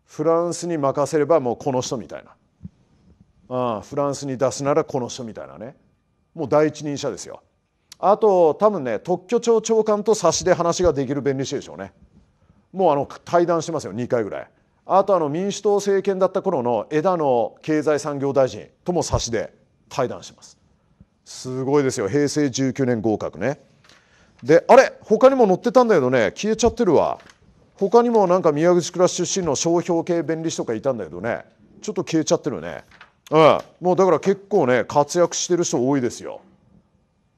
フランスに任せればもうこの人みたいなああフランスに出すならこの人みたいなねもう第一人者ですよあと多分ね特許庁長官と差しで話ができる弁理士でしょうねもうあの対談してますよ2回ぐらいあとあの民主党政権だった頃の枝野経済産業大臣とも差しで対談してますすごいですよ平成19年合格ねであれ他にも載ってたんだけどね消えちゃってるわ他にもなんか宮口倉出身の商標系弁理士とかいたんだけどねちょっと消えちゃってるねはい、もうだから結構ね活躍してる人多いですよ。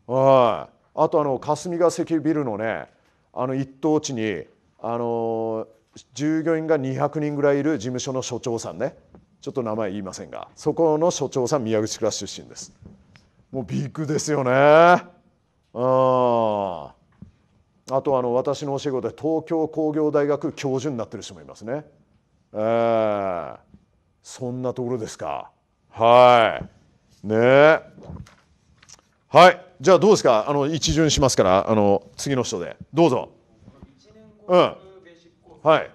はい、あとあの霞ヶ関ビルのねあの一等地にあの従業員が200人ぐらいいる事務所の所長さんねちょっと名前言いませんがそこの所長さん宮口倉出身です。もうビッグですよね。ああとあの私のお仕事で東京工業大学教授になってる人もいますね。えー、そんなところですか。はいねはいじゃあどうですかあの一巡しますからあの次の人でどうぞうんはい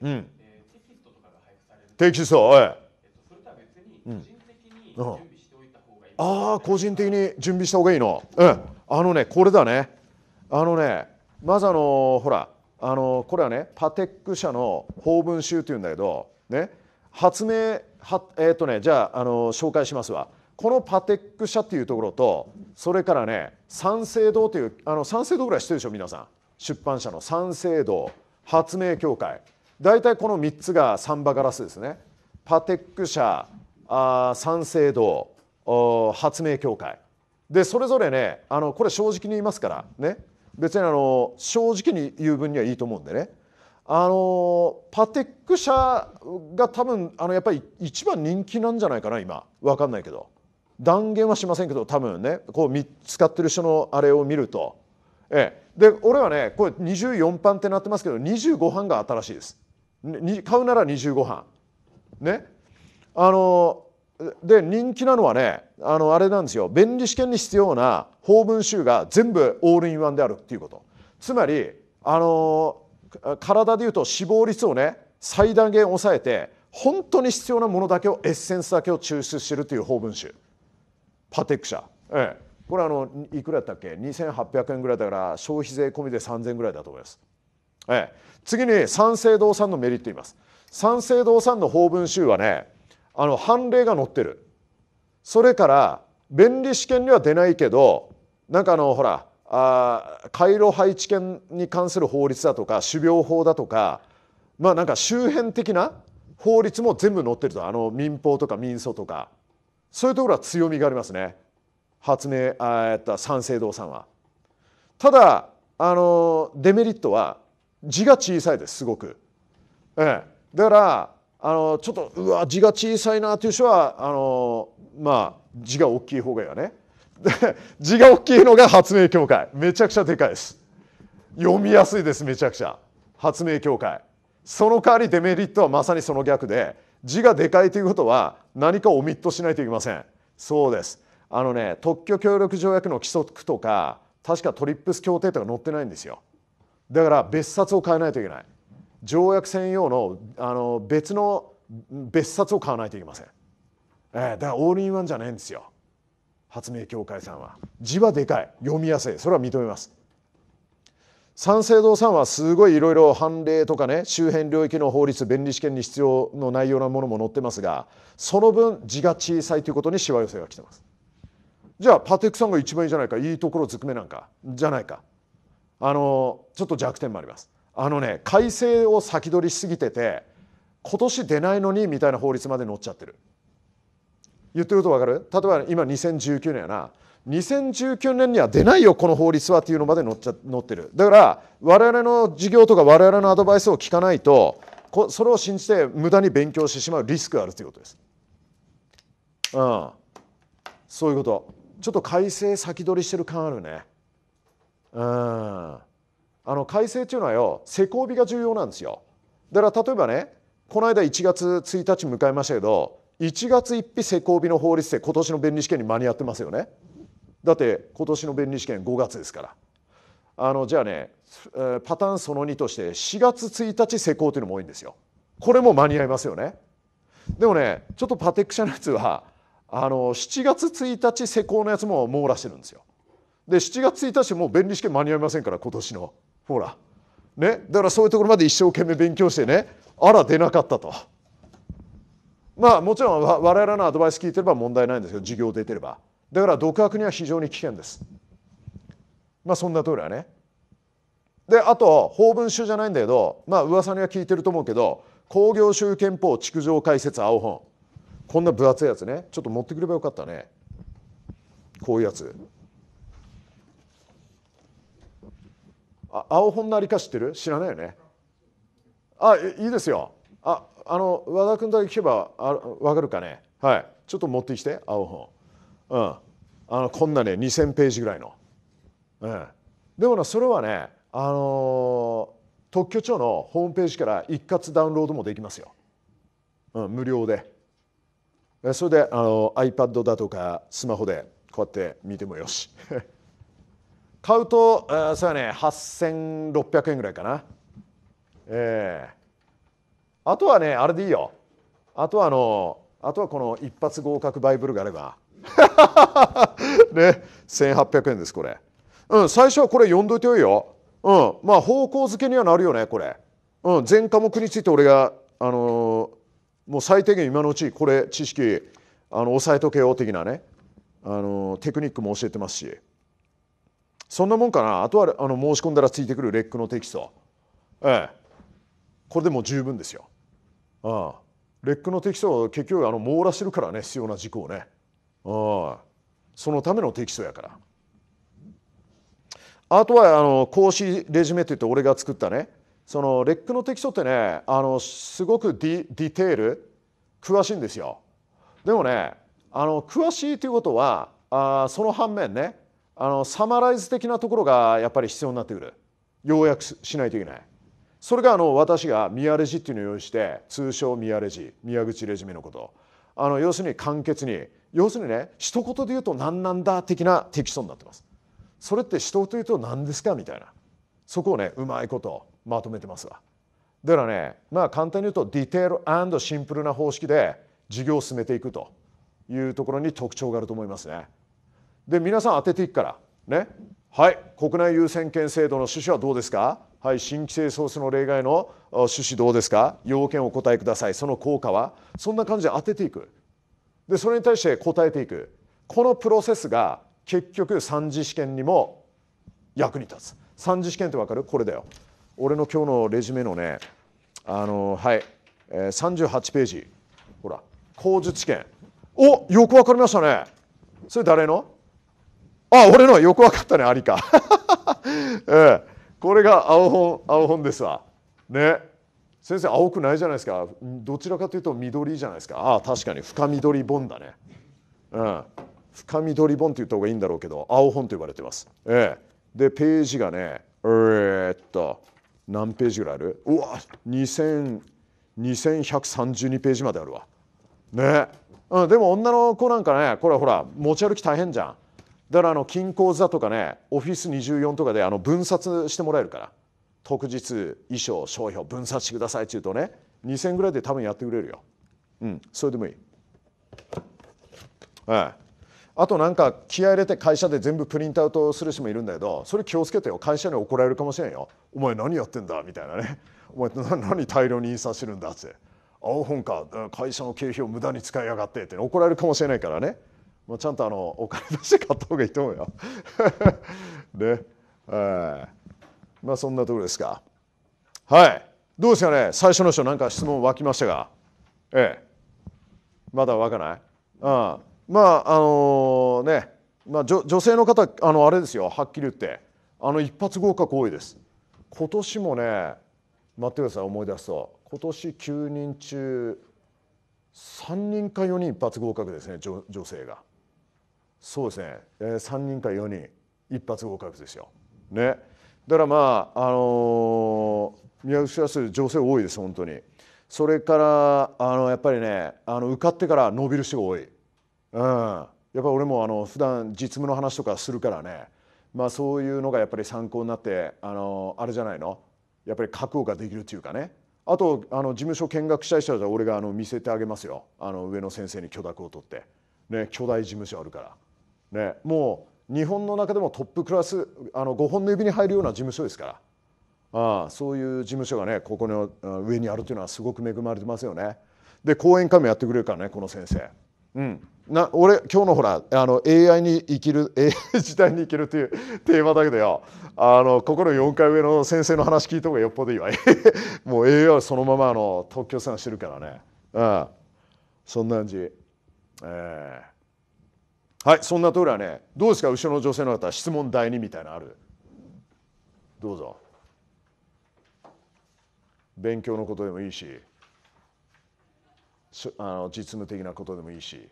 うんテキストはいああ個人的に準備した方がいいのうんあのねこれだねあのねまずあのほらあのこれはねパテック社の法文集っていうんだけどね発明はえっ、ー、とねじゃああの紹介しますわこのパテック社っていうところとそれからね三省堂というあの三省堂ぐらい知ってるでしょ皆さん出版社の三省堂発明協会大体この3つがサンバガラスですねパテック社あ三省堂発明協会でそれぞれねあのこれ正直に言いますからね別にあの正直に言う分にはいいと思うんでねあのパテック社が多分あのやっぱり一番人気なんじゃないかな今分かんないけど断言はしませんけど多分ねこう使ってる人のあれを見ると、ええ、で俺はねこれ24番ってなってますけど25班が新しいです、買うなら25班ねあので人気なのはねあのあれなんですよ便利試験に必要な法文集が全部オールインワンであるっていうことつまりあの体でいうと死亡率をね最大限抑えて本当に必要なものだけをエッセンスだけを抽出してるという法文集パテック社、ええ、これあのいくらだったっけ2800円ぐらいだから消費税込みで3000円ぐらいだと思います、ええ、次に三省堂さんのメリット言います三省堂さんの法文集はねあの判例が載ってるそれから便利試験には出ないけどなんかあのほらあ回路配置権に関する法律だとか種苗法だとかまあなんか周辺的な法律も全部載ってるとあの民法とか民訴とかそういうところは強みがありますね発明あった三省堂さんは。ただあのデメリットは字が小さいですすごく。ええ、だからあのちょっとうわ字が小さいなという人はあのまあ字が大きい方がいいわね。字が大きいのが発明協会めちゃくちゃでかいです読みやすいですめちゃくちゃ発明協会その代わりデメリットはまさにその逆で字がでかいということは何かオミットしないといけませんそうですあのね特許協力条約の規則とか確かトリップス協定とか載ってないんですよだから別冊を変えないといけない条約専用のあの別の別冊を買わないといけません、えー、だからオールインワンじゃないんですよ発明協会さんは字はでかい読みやすいそれは認めます三省堂さんはすごいいろいろ判例とかね周辺領域の法律弁理試験に必要の内容なものも載ってますがその分字が小さいということにしわ寄せが来てますじゃあパテックさんが一番いいじゃないかいいところずくめなんかじゃないかあのちょっと弱点もありますあのね改正を先取りしすぎてて今年出ないのにみたいな法律まで載っちゃってる言ってること分かる例えば今2019年やな2019年には出ないよこの法律はっていうのまで載っちゃ載ってるだから我々の授業とか我々のアドバイスを聞かないとこそれを信じて無駄に勉強してしまうリスクがあるということです。うん、そういうことちょっと改正先取りしてる感あるね。うん、あの改正っていうのはよ施行日が重要なんですよ。だから例えばねこの間1月1日迎えましたけど1月1日施行日の法律で今年の弁理試験に間に合ってますよねだって今年の弁理試験5月ですからあのじゃあねパターンその2として4月1日施行というのも多いんですよこれも間に合いますよねでもねちょっとパテック社のやつはあの7月1日施行のやつも網羅してるんですよで7月1日もう便利試験間に合いませんから今年のほらねだからそういうところまで一生懸命勉強してねあら出なかったと。まあもちろん我々のアドバイス聞いてれば問題ないんですけど授業出てればだから独学には非常に危険ですまあそんな通りだねであと法文書じゃないんだけどまあ噂には聞いてると思うけど工業集憲法築城解説青本こんな分厚いやつねちょっと持ってくればよかったねこういうやつあ青本なりか知ってる知らないよねあいいですよああの和田君だけ聞けばあ分かるかねはいちょっと持ってきて青本うんあのこんなね2,000ページぐらいの、うん、でもなそれはねあのー、特許庁のホームページから一括ダウンロードもできますよ、うん、無料でそれであの iPad だとかスマホでこうやって見てもよし 買うと、えー、それはね8600円ぐらいかなええーあとはねあれでいいよあとはあのあとはこの一発合格バイブルがあれば ね1800円ですこれうん最初はこれ読んどいてよいようんまあ方向づけにはなるよねこれうん全科目について俺があのー、もう最低限今のうちこれ知識あの抑えとけよ的なねあのー、テクニックも教えてますしそんなもんかなあとはあの申し込んだらついてくるレックのテキストええこれでもう十分ですよああレックの適素は結局あの網羅してるからね必要な事項ねああそのための適素やから。あとはあの格子レジュメって言って俺が作ったねそのレックの適トってねあのすごくディディテール詳しいんですよ。でもねあの詳しいということはあその反面ねあのサマライズ的なところがやっぱり必要になってくる要約しないといけない。それがあの私が宮レジっていうのを用意して通称宮レジ宮口レジメのことあの要するに簡潔に要するにね一言で言うと何なんだ的なテキストになってます。それって一言で言うと何ですかみたいなそこをねうまいことまとめてますわ。だからねまあ簡単に言うとディテールシンプルな方式で事業を進めていくというところに特徴があると思いますね。で皆さん当てていくからねはい国内優先権制度の趣旨はどうですかはい、新規性ソースの例外の趣旨どうですか要件をお答えくださいその効果はそんな感じで当てていくでそれに対して答えていくこのプロセスが結局三次試験にも役に立つ三次試験って分かるこれだよ俺の今日のレジュメのねあのはい、38ページほら口述試験およく分かりましたねそれ誰のあ俺のよく分かったねありかええこれが青本青本ですわね先生青くないじゃないですかどちらかというと緑じゃないですかああ確かに深緑本だねうん深緑本って言った方がいいんだろうけど青本と呼ばれてますええでページがねえー、っと何ページぐらいあるうわ2 1 3 2ページまであるわね、うん、でも女の子なんかねこれほら持ち歩き大変じゃんだからあの金庫座とかねオフィス24とかであの分冊してもらえるから特日衣装商標分冊してくださいって言うとね2,000ぐらいで多分やってくれるよ。うん、それでもいい。ええ、あとなんか気合入れて会社で全部プリントアウトする人もいるんだけどそれ気をつけてよ会社に怒られるかもしれんよ「お前何やってんだ」みたいなね「お前何大量に印刷してるんだ」って「青本か会社の経費を無駄に使いやがって」って、怒られるかもしれないからねまあ、ちゃんとあのお金出して買った方がいいと思うよ。で、えー、まあそんなところですか。はいどうですかね最初の人なんか質問湧きましたが、ええ、まだ湧かないあまああのー、ね、まあ、女女性の方あのあれですよはっきり言ってあの一発合格多いです。今年もね待ってください思い出すと今年9人中3人か4人一発合格ですね女女性が。そうですね、えー、3人か4人一発合格ですよ。ね、だからまあ、あのー、宮口はそう女性多いです本当に。それからあのやっぱりねあの受かってから伸びる人が多い。うん、やっぱ俺もあの普段実務の話とかするからね、まあ、そういうのがやっぱり参考になってあのあれじゃないのやっぱり覚悟ができるっていうかねあとあの事務所見学したい人は俺があの見せてあげますよあの上の先生に許諾を取って、ね、巨大事務所あるから。ね、もう日本の中でもトップクラスあの5本の指に入るような事務所ですからああそういう事務所がねここの上にあるというのはすごく恵まれてますよね。で講演会もやってくれるからねこの先生。うん、な俺今日のほらあの AI に生きる AI 時代に生きるというテーマだけどよあのここの4回上の先生の話聞いた方がよっぽどいいわ もう AI はそのままあの特許さんしてるからね、うん、そんな感じ。えーはいそんな通りはねどうですか後ろの女性の方質問第2みたいなのあるどうぞ勉強のことでもいいしあの実務的なことでもいいし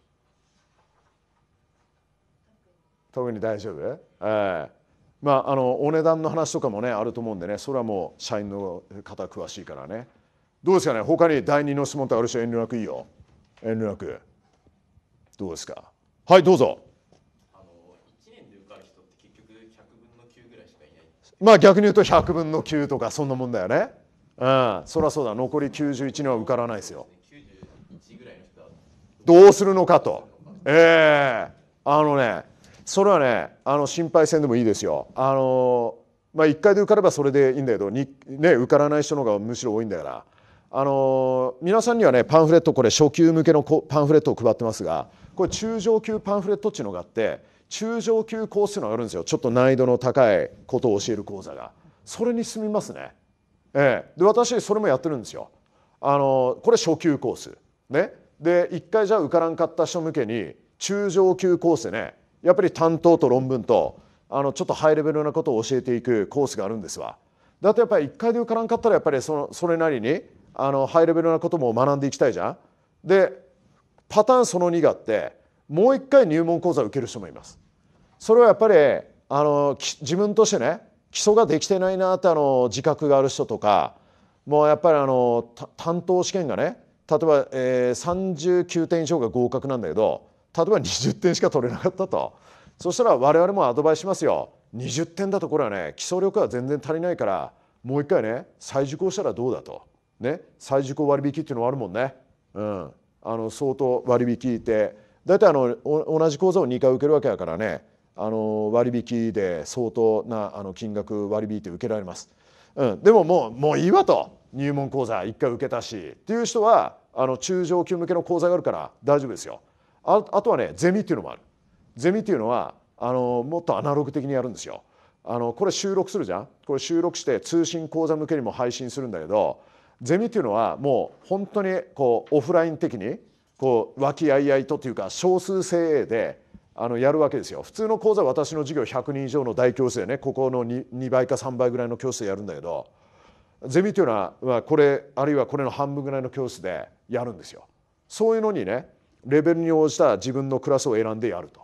特に大丈夫えー、まああのお値段の話とかもねあると思うんでねそれはもう社員の方詳しいからねどうですかね他に第2の質問ってある人遠慮なくいいよ遠慮なくどうですかはいどうぞまあ逆に言うと100分の9とかそんなもんだよね。うん、そりゃそうだ残り91には受からないですよ。どうするのかと。ええー、あのねそれはねあの心配せんでもいいですよ。あのまあ1回で受かればそれでいいんだけどに、ね、受からない人の方がむしろ多いんだから。あの皆さんにはねパンフレットこれ初級向けのパンフレットを配ってますがこれ中上級パンフレットっていうのがあって。中上級コースっていうのがあるんですよちょっと難易度の高いことを教える講座がそれに進みますね、ええ、で私それもやってるんですよあのこれ初級コースねで一回じゃ受からんかった人向けに中上級コースでねやっぱり担当と論文とあのちょっとハイレベルなことを教えていくコースがあるんですわだってやっぱり一回で受からんかったらやっぱりそのそれなりにあのハイレベルなことも学んでいきたいじゃんでパターンその2があってもう一回入門講座を受ける人もいますそれはやっぱりあの自分としてね基礎ができてないなってあの自覚がある人とかもうやっぱりあの担当試験がね例えば、えー、39点以上が合格なんだけど例えば20点しか取れなかったとそしたら我々もアドバイスしますよ20点だとこれはね基礎力は全然足りないからもう一回ね再受講したらどうだと、ね、再受講割引っていうのもあるもんね、うん、あの相当割引いて大体あの同じ講座を2回受けるわけやからねあの割引で相当なあの金額割引いて受けられます、うん、でももうもういいわと入門講座1回受けたしっていう人はあの中上級向けの講座があるから大丈夫ですよああとはねゼミっていうのもあるゼミっていうのはあのもっとアナログ的にやるんですよあのこれ収録するじゃんこれ収録して通信講座向けにも配信するんだけどゼミっていうのはもう本当にこうオフライン的にこう和気あいあいとというか少数精鋭であのやるわけですよ普通の講座私の授業100人以上の大教室でねここの 2, 2倍か3倍ぐらいの教室でやるんだけどゼミというのはこれあるいはこれの半分ぐらいの教室でやるんですよ。そういうのにねレベルに応じた自分のクラスを選んでやると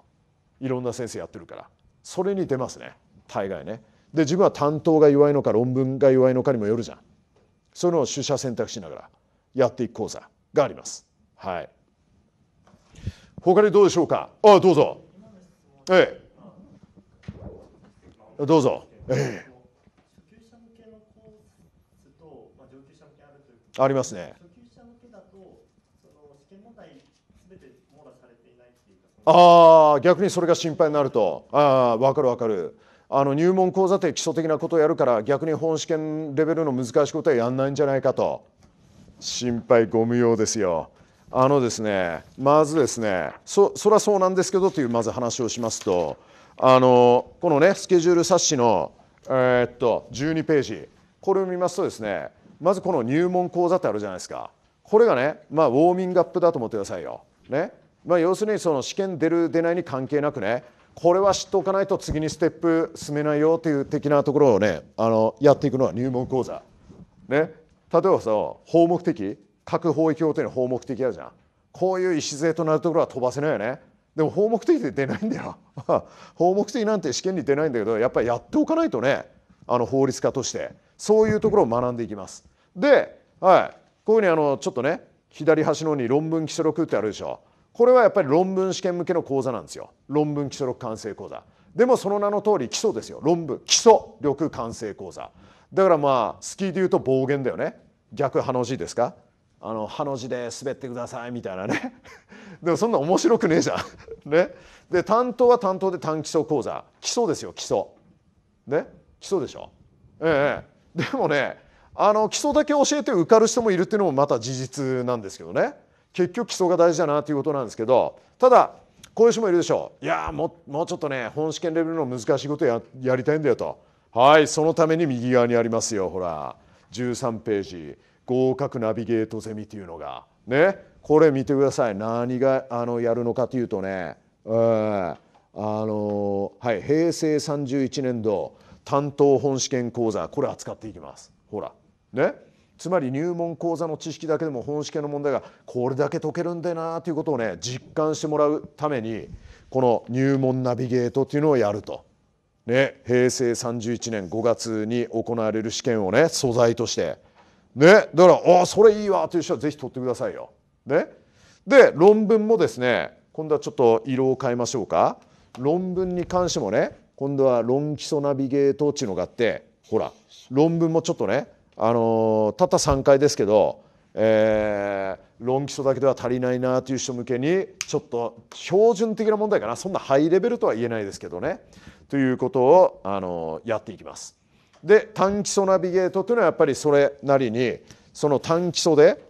いろんな先生やってるからそれに出ますね大概ね。で自分は担当が弱いのか論文が弱いのかにもよるじゃん。そういうのを取捨選択しながらやっていく講座があります。はい他にどうでしょうかああどうぞええどうぞええありますねああ逆にそれが心配になるとああ分かる分かるあの入門講座って基礎的なことをやるから逆に本試験レベルの難しいことはやらないんじゃないかと心配ご無用ですよあのですねまずですねそそゃそうなんですけどというまず話をしますとあのこのねスケジュール冊子の、えー、っと12ページこれを見ますとですねまずこの入門講座ってあるじゃないですかこれがね、まあ、ウォーミングアップだと思ってくださいよ。ねまあ、要するにその試験出る出ないに関係なくねこれは知っておかないと次にステップ進めないよという的なところをねあのやっていくのは入門講座。ね、例えばさ、法目的核包囲協定の法目的あるじゃんこういう礎となるところは飛ばせないよねでも法目的で出ないんだよ法 目的なんて試験に出ないんだけどやっぱりやっておかないとねあの法律家としてそういうところを学んでいきますで、はい、こういうふうにあのちょっとね左端の方に論文基礎録ってあるでしょこれはやっぱり論文試験向けの講座なんですよ論文基礎録完成講座でもその名の通り基礎ですよ論文基礎力完成講座だからまあ好きで言うと暴言だよね逆ハの字ですかあのハの字で滑ってくださいみたいなね でもそんな面白くねえじゃん ねで担当は担当で単基礎講座基礎ですよ基礎ね基礎でしょええでもねあの基礎だけ教えて受かる人もいるっていうのもまた事実なんですけどね結局基礎が大事だなっていうことなんですけどただこういう人もいるでしょういやももうちょっとね本試験レベルの難しいことややりたいんだよとはいそのために右側にありますよほら13ページ合格ナビゲートゼミというのがねこれ見てください何があのやるのかというとね、えー、あのはい、平成31年度担当本試験講座これ扱っていきますほらねつまり入門講座の知識だけでも本試験の問題がこれだけ解けるんだなということをね実感してもらうためにこの入門ナビゲートというのをやると。ね、平成31年5月に行われる試験をね素材としてね、だからあそれいいわという人はぜひ取ってくださいよ。ね、で論文もですね今度はちょっと色を変えましょうか論文に関してもね今度は論基礎ナビゲートっていうのがあってほら論文もちょっとね、あのー、たった3回ですけど、えー、論基礎だけでは足りないなという人向けにちょっと標準的な問題かなそんなハイレベルとは言えないですけどねということを、あのー、やっていきます。で短基礎ナビゲートというのはやっぱりそれなりにその短基礎で、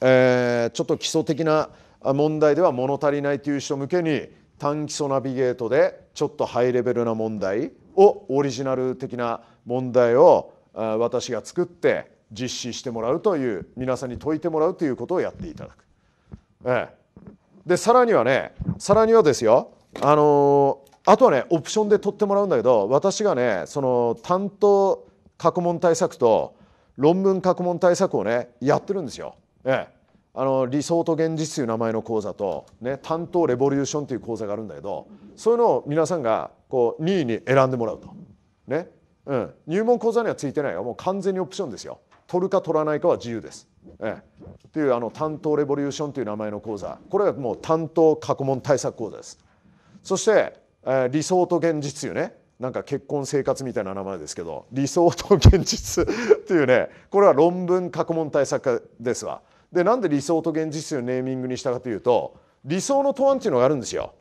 えー、ちょっと基礎的な問題では物足りないという人向けに短基礎ナビゲートでちょっとハイレベルな問題をオリジナル的な問題を私が作って実施してもらうという皆さんに解いてもらうということをやっていただく。ええ、でさらにはねさらにはですよあのあとはねオプションで取ってもらうんだけど私がねその担当過去問対策と論文過去問対策をねやってるんですよ。ええ、あの理想と現実という名前の講座と、ね、担当レボリューションという講座があるんだけどそういうのを皆さんがこう2位に選んでもらうと。ねうん、入門講座にはついてないよもう完全にオプションですよ。取るか取らないかは自由です。ええっていうあの担当レボリューションという名前の講座これがもう担当過去問対策講座です。そしてえ理想と現実よねなんか結婚生活みたいな名前ですけど理想と現実っていうねこれは論文過去問対策ですわでなんで理想と現実というネーミングにしたかというと理想の答案っていうのがあるんですよ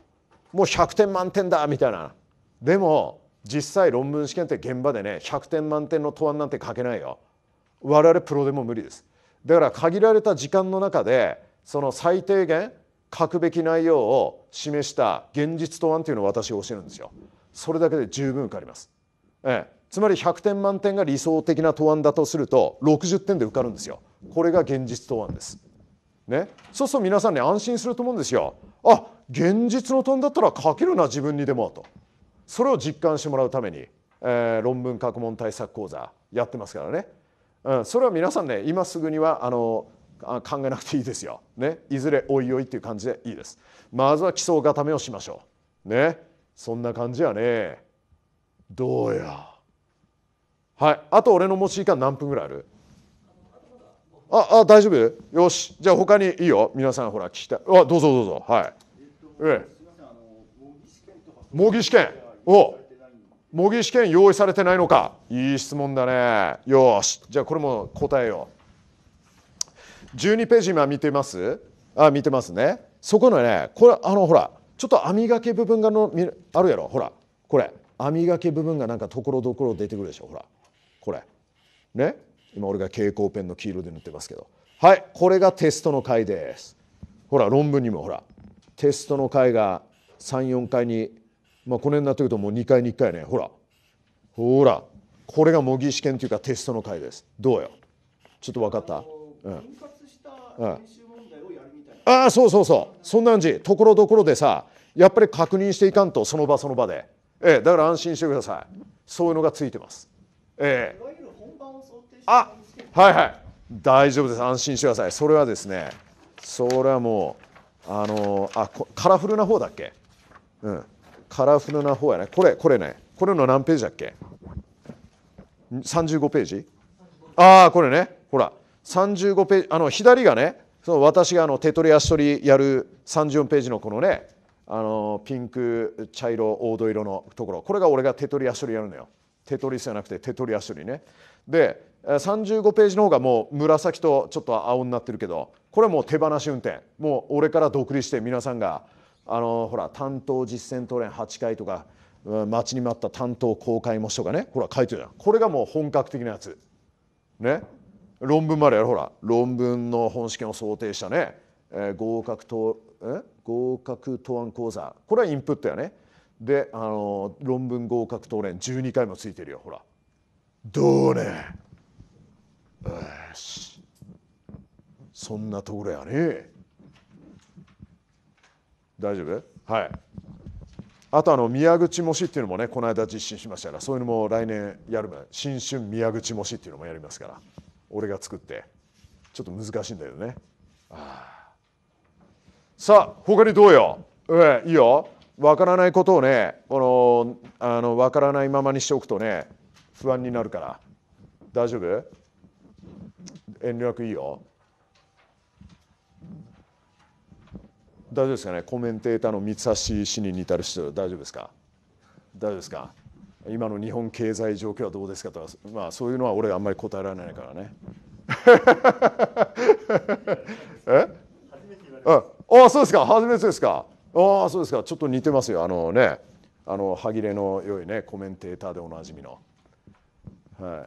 もう100点満点だみたいなでも実際論文試験って現場でね100点満点の答案なんて書けないよ我々プロでも無理ですだから限られた時間の中でその最低限書くべき内容を示した現実答案というのを私教えるんですよ。それだけで十分受かります。ええ、つまり100点満点が理想的な答案だとすると60点で受かるんですよ。これが現実答案です。ね、そうすると皆さんね安心すると思うんですよ。あ現実の答案だったら書けるな自分にでもと。それを実感してもらうために、えー、論文書く問対策講座やってますからね。うん、それは皆さんね今すぐにはあの考えなくていいですよ、ね、いずれおいおいっていう感じでいいですまずは基礎固めをしましょうねそんな感じやねどうやはいあと俺の持ち時間何分ぐらいあるああ大丈夫よしじゃあ他にいいよ皆さんほら聞きたいあどうぞどうぞはいええ模擬試験お模擬試験用意されてないのかいい質問だねよしじゃあこれも答えよう12ページ今見てますあ見てますねそこのねこれあのほらちょっと網がけ部分がのあるやろほらこれ網がけ部分がなんかところどころ出てくるでしょほらこれね今俺が蛍光ペンの黄色で塗ってますけどはいこれがテストの回ですほら論文にもほらテストの回が34回にまあこの辺になってくるともう2回に1回ねほらほらこれが模擬試験というかテストの回ですどうよちょっと分かった、うんああそうそうそうそんな感じところどころでさやっぱり確認していかんとその場その場で、ええ、だから安心してくださいそういうのがついてます、ええ、あはいはい大丈夫です安心してくださいそれはですねそれはもうあのあカラフルな方だっけうんカラフルな方やねこれこれねこれの何ページだっけ35ページああこれねほら35ページあの左がねその私があの手取り足取りやる34ページのこのねあのピンク茶色黄土色のところこれが俺が手取り足取りやるのよ手取りじゃなくて手取り足取りねで35ページの方がもう紫とちょっと青になってるけどこれもう手放し運転もう俺から独立して皆さんがあのほら担当実践トレーン8回とか待ちに待った担当公開模試とかねほら書いてるじゃんこれがもう本格的なやつね論文までやほら論文の本試験を想定したね、えー、合格とえ合格答案講座これはインプットやねであの論文合格答練12回もついてるよほらどうねよしそんなところやね大丈夫はいあとあの宮口模試っていうのもねこの間実施しましたからそういうのも来年やる前新春宮口模試っていうのもやりますから。俺が作ってちょっと難しいんだけどねさあ他にどうよええいいよわからないことをねこのあの分からないままにしておくとね不安になるから大丈夫遠慮なくいいよ大丈夫ですかねコメンテーターの三橋氏に似たる人大丈夫ですか大丈夫ですか今の日本経済状況はどうですかとか、まあ、そういうのは俺あんまり答えられないからね。えああそうですか初めてですかああそうですかちょっと似てますよあのねあの歯切れの良いねコメンテーターでおなじみの、は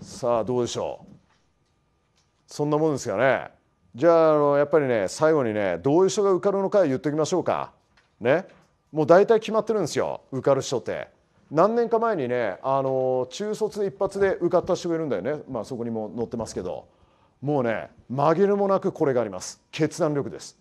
い、さあどうでしょうそんなもんですかねじゃああのやっぱりね最後にねどういう人が受かるのか言っておきましょうかねもう大体決まってるんですよ受かる人って。何年か前にねあの中卒一発で受かった人がいるんだよね、まあ、そこにも載ってますけどもうね紛れもなくこれがあります決断力です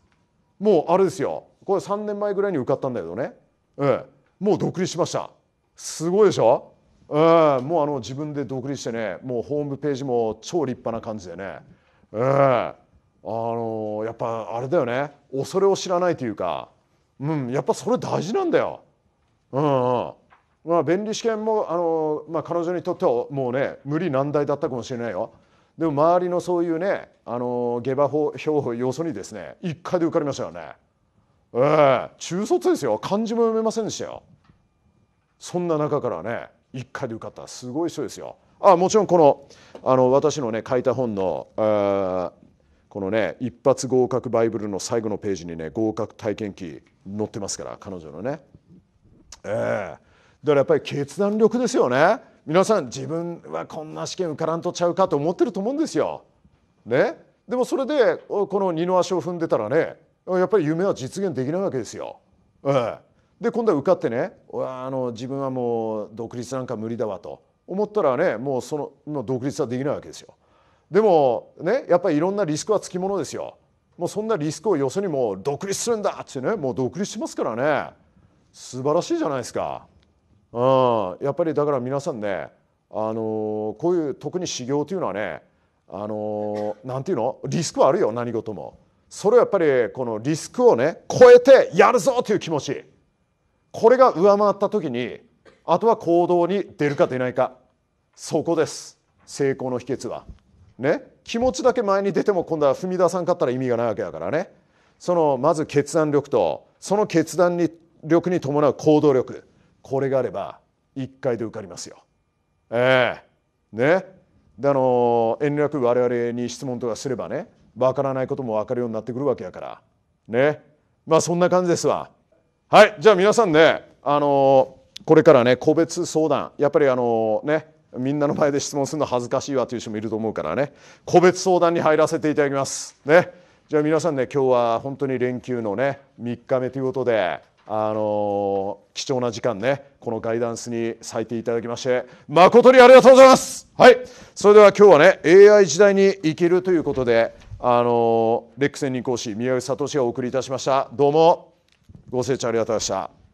もうあれですよこれ3年前ぐらいに受かったんだけどね、うん、もう独立しましたすごいでしょ、うん、もうあの自分で独立してねもうホームページも超立派な感じでね、うん、あのやっぱあれだよね恐れを知らないというか、うん、やっぱそれ大事なんだよ。うん、うんまあ、弁理試験もあの、まあ、彼女にとってはもうね無理難題だったかもしれないよ。でも周りのそういうねあの下馬評をよそにですね一回で受かりましたよね。ええー、中卒ですよ漢字も読めませんでしたよ。そんな中からね一回で受かったすごい人ですよ。あもちろんこのあの私のね書いた本の、えこのね一発合格バイブルの最後のページにね合格体験記載ってますから彼女のね。ええーだからやっぱり決断力ですよね皆さん自分はこんな試験受からんとちゃうかと思ってると思うんですよ。ね、でもそれでこの二の足を踏んでたらねやっぱり夢は実現できないわけですよ。えー、で今度は受かってねあの自分はもう独立なんか無理だわと思ったらねもうその独立はできないわけですよ。でもねやっぱりいろんなリスクはつきものですよ。もうそんなリスクをよそにもう独立するんだってねもう独立しますからね素晴らしいじゃないですか。うん、やっぱりだから皆さんね、あのこういう特に修行というのはね、あのなんていうのリスクはあるよ何事も。それはやっぱりこのリスクをね超えてやるぞという気持ちこれが上回った時にあとは行動に出るか出ないかそこです成功の秘訣は。ね気持ちだけ前に出ても今度は踏み出さんかったら意味がないわけだからねそのまず決断力とその決断力に伴う行動力これがあれば1回で受かりますよ。ええー、ねであの遠慮なく我々に質問とかすればね分からないことも分かるようになってくるわけやからねまあそんな感じですわ。はいじゃあ皆さんねあのこれからね個別相談やっぱりあのねみんなの前で質問するの恥ずかしいわという人もいると思うからね個別相談に入らせていただきます。ねじゃあ皆さんね今日は本当に連休のね3日目ということであの貴重な時間ねこのガイダンスに割いていただきまして誠にありがとうございますはいそれでは今日はね AI 時代に生きるということであのレック専任講師宮内聡がお送りいたしましたどうもご清聴ありがとうございました